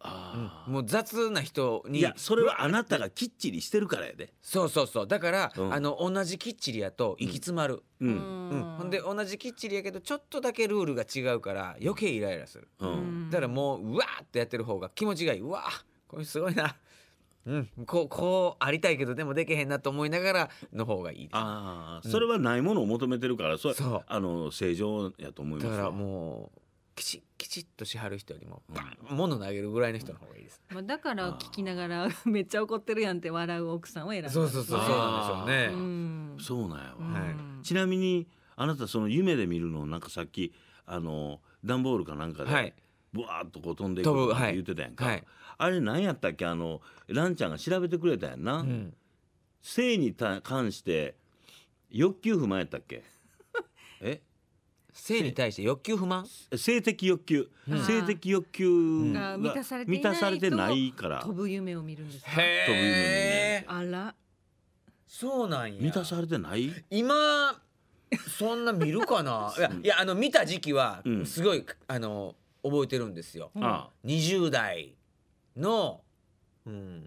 あもう雑な人にいやそれはあなたがきっちりしてるからやでそうそうそうだから、うん、あの同じきっちりやと行き詰まる、うんうんほんで同じきっちりやけどちょっとだけルールが違うから余計イライラする、うん、だからもううわーってやってる方が気持ちがいいうわこれすごいなうん、こうこうありたいけどでもできへんなと思いながらの方がいいああ、うん、それはないものを求めてるからそそうあの正常やと思いますだからもうきちきちっとしはる人よりもバン物投げるぐらいの人の方がいいです、まあ、だから聞きながら めっちゃ怒ってるやんって笑う奥さんを選ぶそうそうそうそうなんでしょうね、うんそうなんやわ、はいちなみにあなたその夢で見るのなんかさっきあの段ボールかなんかで、はいブワーッとこう飛んでいくっはてい言ってたやんか、はいあれ何やったっけあのランちゃんが調べてくれたやんな、うん性にた関して欲求不満やったっけ え性に対して欲求不満性的欲求、うん、性的欲求が満たされてないから飛ぶ夢を見るんです飛ぶ夢あらそうなんや満たされてない今そんな見るかな いやあの見た時期はすごい、うん、あの覚えてるんですよ、うん、20代の、うん、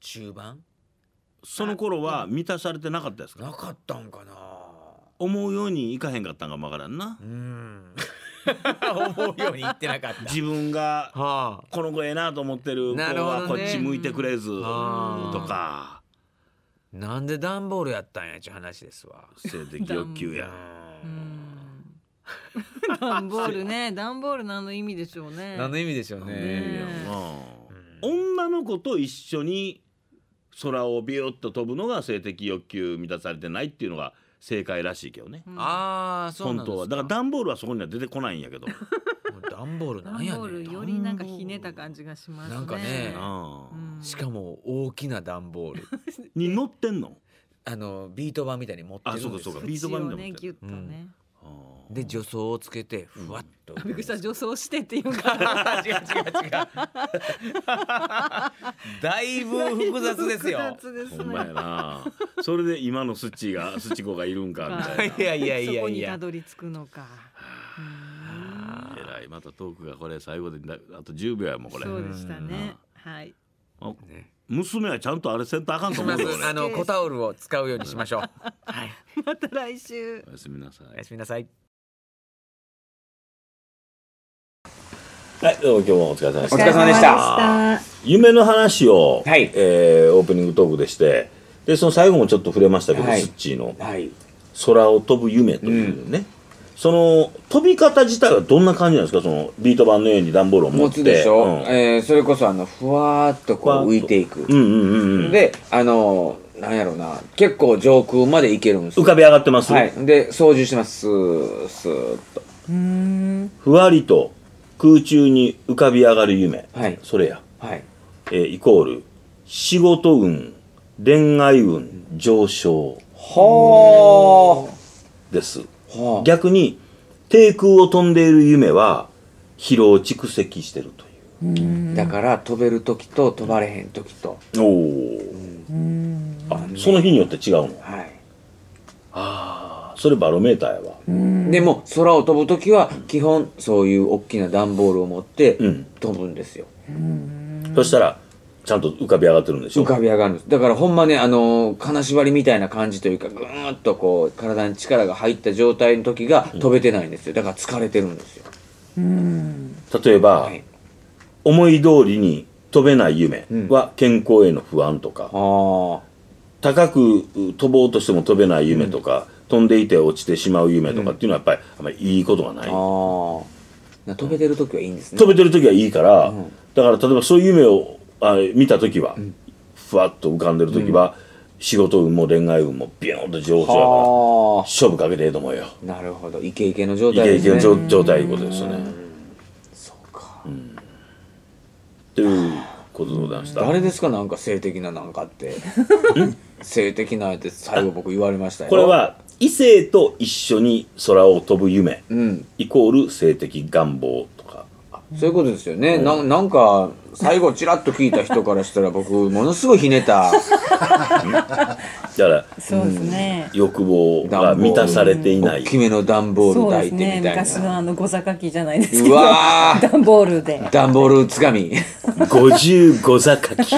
中盤その頃は満たされてなかったですかなかったんかな思うようにいかへんかったんかもわからんなうん思うように言ってなかった自分がこの子ええなと思ってる子はこっち向いてくれずとかな、んで段ボールやったんやちゅう話ですわ性的欲求やボールねボール何の意味でしょうね何の意味でしょうね、ねうん、女の子と一緒に空をビュッと飛ぶのが性的欲求満たされてないっていうのが正解らしいけどね、ああそうなん本当はだから段ボールはそこには出てこないんやけど段ボールなんやねんよりなんかひねた感じがしますねなんかね、うん、しかも大きな段ボール に乗ってんのあのビート板みたいに持ってるんですあそうかそうかビート板みたいに持ってる、ねねうん、で助走をつけてふわっと、うん、びっくりした助走してっていうか 違う違う違う だいぶ複雑ですよほんまやなそれで今のスッチがスッチ子がいるんかみたいないやいやいやいやそこにたどり着くのかえらいまたトークがこれ最後であと10秒やもんこれそうでしたねはいね娘はちゃんとあれせんとあかんと思うよ 俺あの小タオルを使うようにしましょう はいまた来週おやすみなさいおやすみなさいはい、どうも今日もお疲れ様でした。お疲れ様でした。夢の話を、はいえーオープニングトークでして、で、その最後もちょっと触れましたけど、はいスッチーの、はい。空を飛ぶ夢というね、その飛び方自体はどんな感じなんですかそのビート板のように段ボールを持って持つでしょ、うん、えー、それこそあのふわーっとこう浮いていく、うんうんうんうん、であのなんやろうな結構上空まで行けるんです浮かび上がってますはいで操縦してますスースーっとふわりと空中に浮かび上がる夢、はい、それや、はいえー、イコール仕事運恋愛運上昇はあです逆に低空を飛んでいる夢は疲労蓄積してるというだから飛べる時と飛ばれへん時とおお、あその日によって違うのはいああそれバロメーターやわでも空を飛ぶ時は基本そういう大きな段ボールを持って飛ぶんですよ、そしたらちゃんと浮かび上がってるんでしょ浮かび上がるんですだからほんまねあの金縛りみたいな感じというかぐーっとこう体に力が入った状態の時が飛べてないんですよだから疲れてるんですようん例えば、はい、思い通りに飛べない夢は健康への不安とか、うん、高く飛ぼうとしても飛べない夢とか、うん、飛んでいて落ちてしまう夢とかっていうのはやっぱりあまりいいことがない、うん、飛べてる時はいいんですね飛べてる時はいいから、だから例えばそういう夢をあ見た時は、うん、ふわっと浮かんでる時は、うん、仕事運も恋愛運もビューンと上昇やから勝負かけてええと思うよなるほどイケイケの状態、ね、イケイケの状態いうことですねそうかうんということでございました誰ですかなんか性的ななんかって 性的なって最後僕言われましたよこれは異性と一緒に空を飛ぶ夢、うん、イコール性的願望そういうことですよね、ななんか最後ちらっと聞いた人からしたら僕ものすごいひねただからそうですね、欲望が満たされていない大きめの段ボール抱いてみたいな、ね、昔のあの小坂きじゃないですけど 段ボールで段ボールつかみ55坂き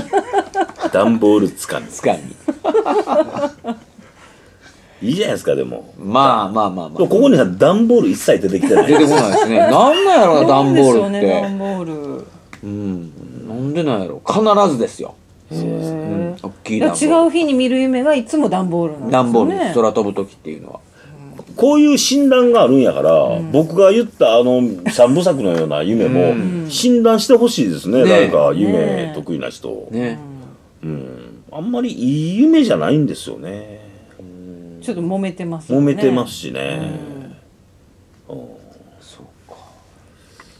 段ボールつかみつかみいいじゃないですか、でも。まあまあまあまあ。ここにさ、段ボール一切出てきてない。出てこないですね。なんなんやろな、段ボールって。段ボール。うん。なんでなんやろ。必ずですよ。そうですね。大きい違う日に見る夢はいつも段ボールなんですね。段ボール。空飛ぶ時っていうのは。こういう診断があるんやから、僕が言ったあの三部作のような夢も診断してほしいですね、なんか夢得意な人。ね。うん。あんまりいい夢じゃないんですよね。ちょっと揉めてますよね揉めてますしね、うんそうか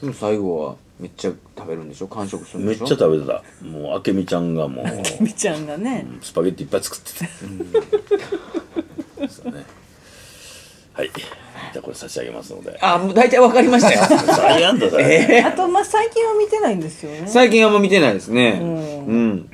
でも最後はめっちゃ食べるんでしょ完食するんめっちゃ食べてたもう明美ちゃんがもうみちゃんがね、スパゲッティいっぱい作ってて、そうねはいじゃあこれ差し上げますのであもう大体わかりましたよ大変 だそれ、あとまあ最近は見てないんですよね最近あんま見てないですねうん、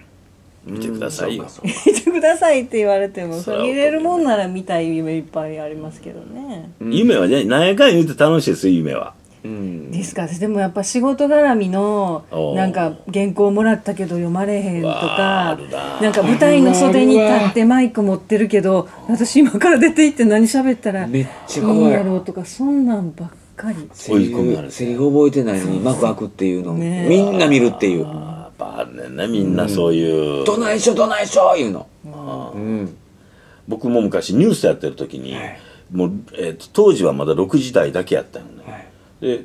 見てくださいよ見てくださいって言われてもそれ見れるもんなら見たい夢いっぱいありますけどね、夢はね何やかん言うて楽しいですよ夢はうん、ですかでもやっぱ仕事絡みのなんか原稿もらったけど読まれへんとかなんか舞台の袖に立ってマイク持ってるけど私今から出て行って何喋ったらいいやろうとかそんなんばっかりセリフ覚えてないのにうまく開くっていうのをみんな見るっていう。ぱあるねんねみんなそういう、どないしょどないしょいうの、うん僕も昔ニュースやってる時に、はいもう、えーと、当時はまだ6時台だけやったよね、はい、で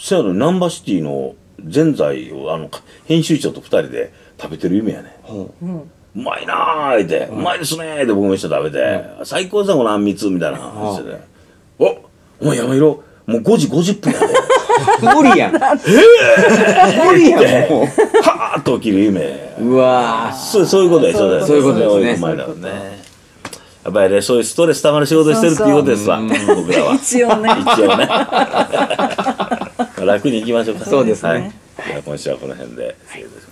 せやのにバ波シティのぜんざいをあの編集長と2人で食べてる夢やね、うん、うまいなーって、うん、うまいですねって僕も一緒食べて、うん、最高ですねこのあんみつみたいな話で、おお前やめろもう5時50分やで、ね無理やん。無理やん、もう。はーっと起きる夢。うわそうそういうことでしょ、そういうことですね。前やっぱりね、そういうストレスたまる仕事してるっていうことですわ、僕らは。一応ね。一応ね。楽にいきましょうか。そうですね。じゃ今週はこの辺で失礼します。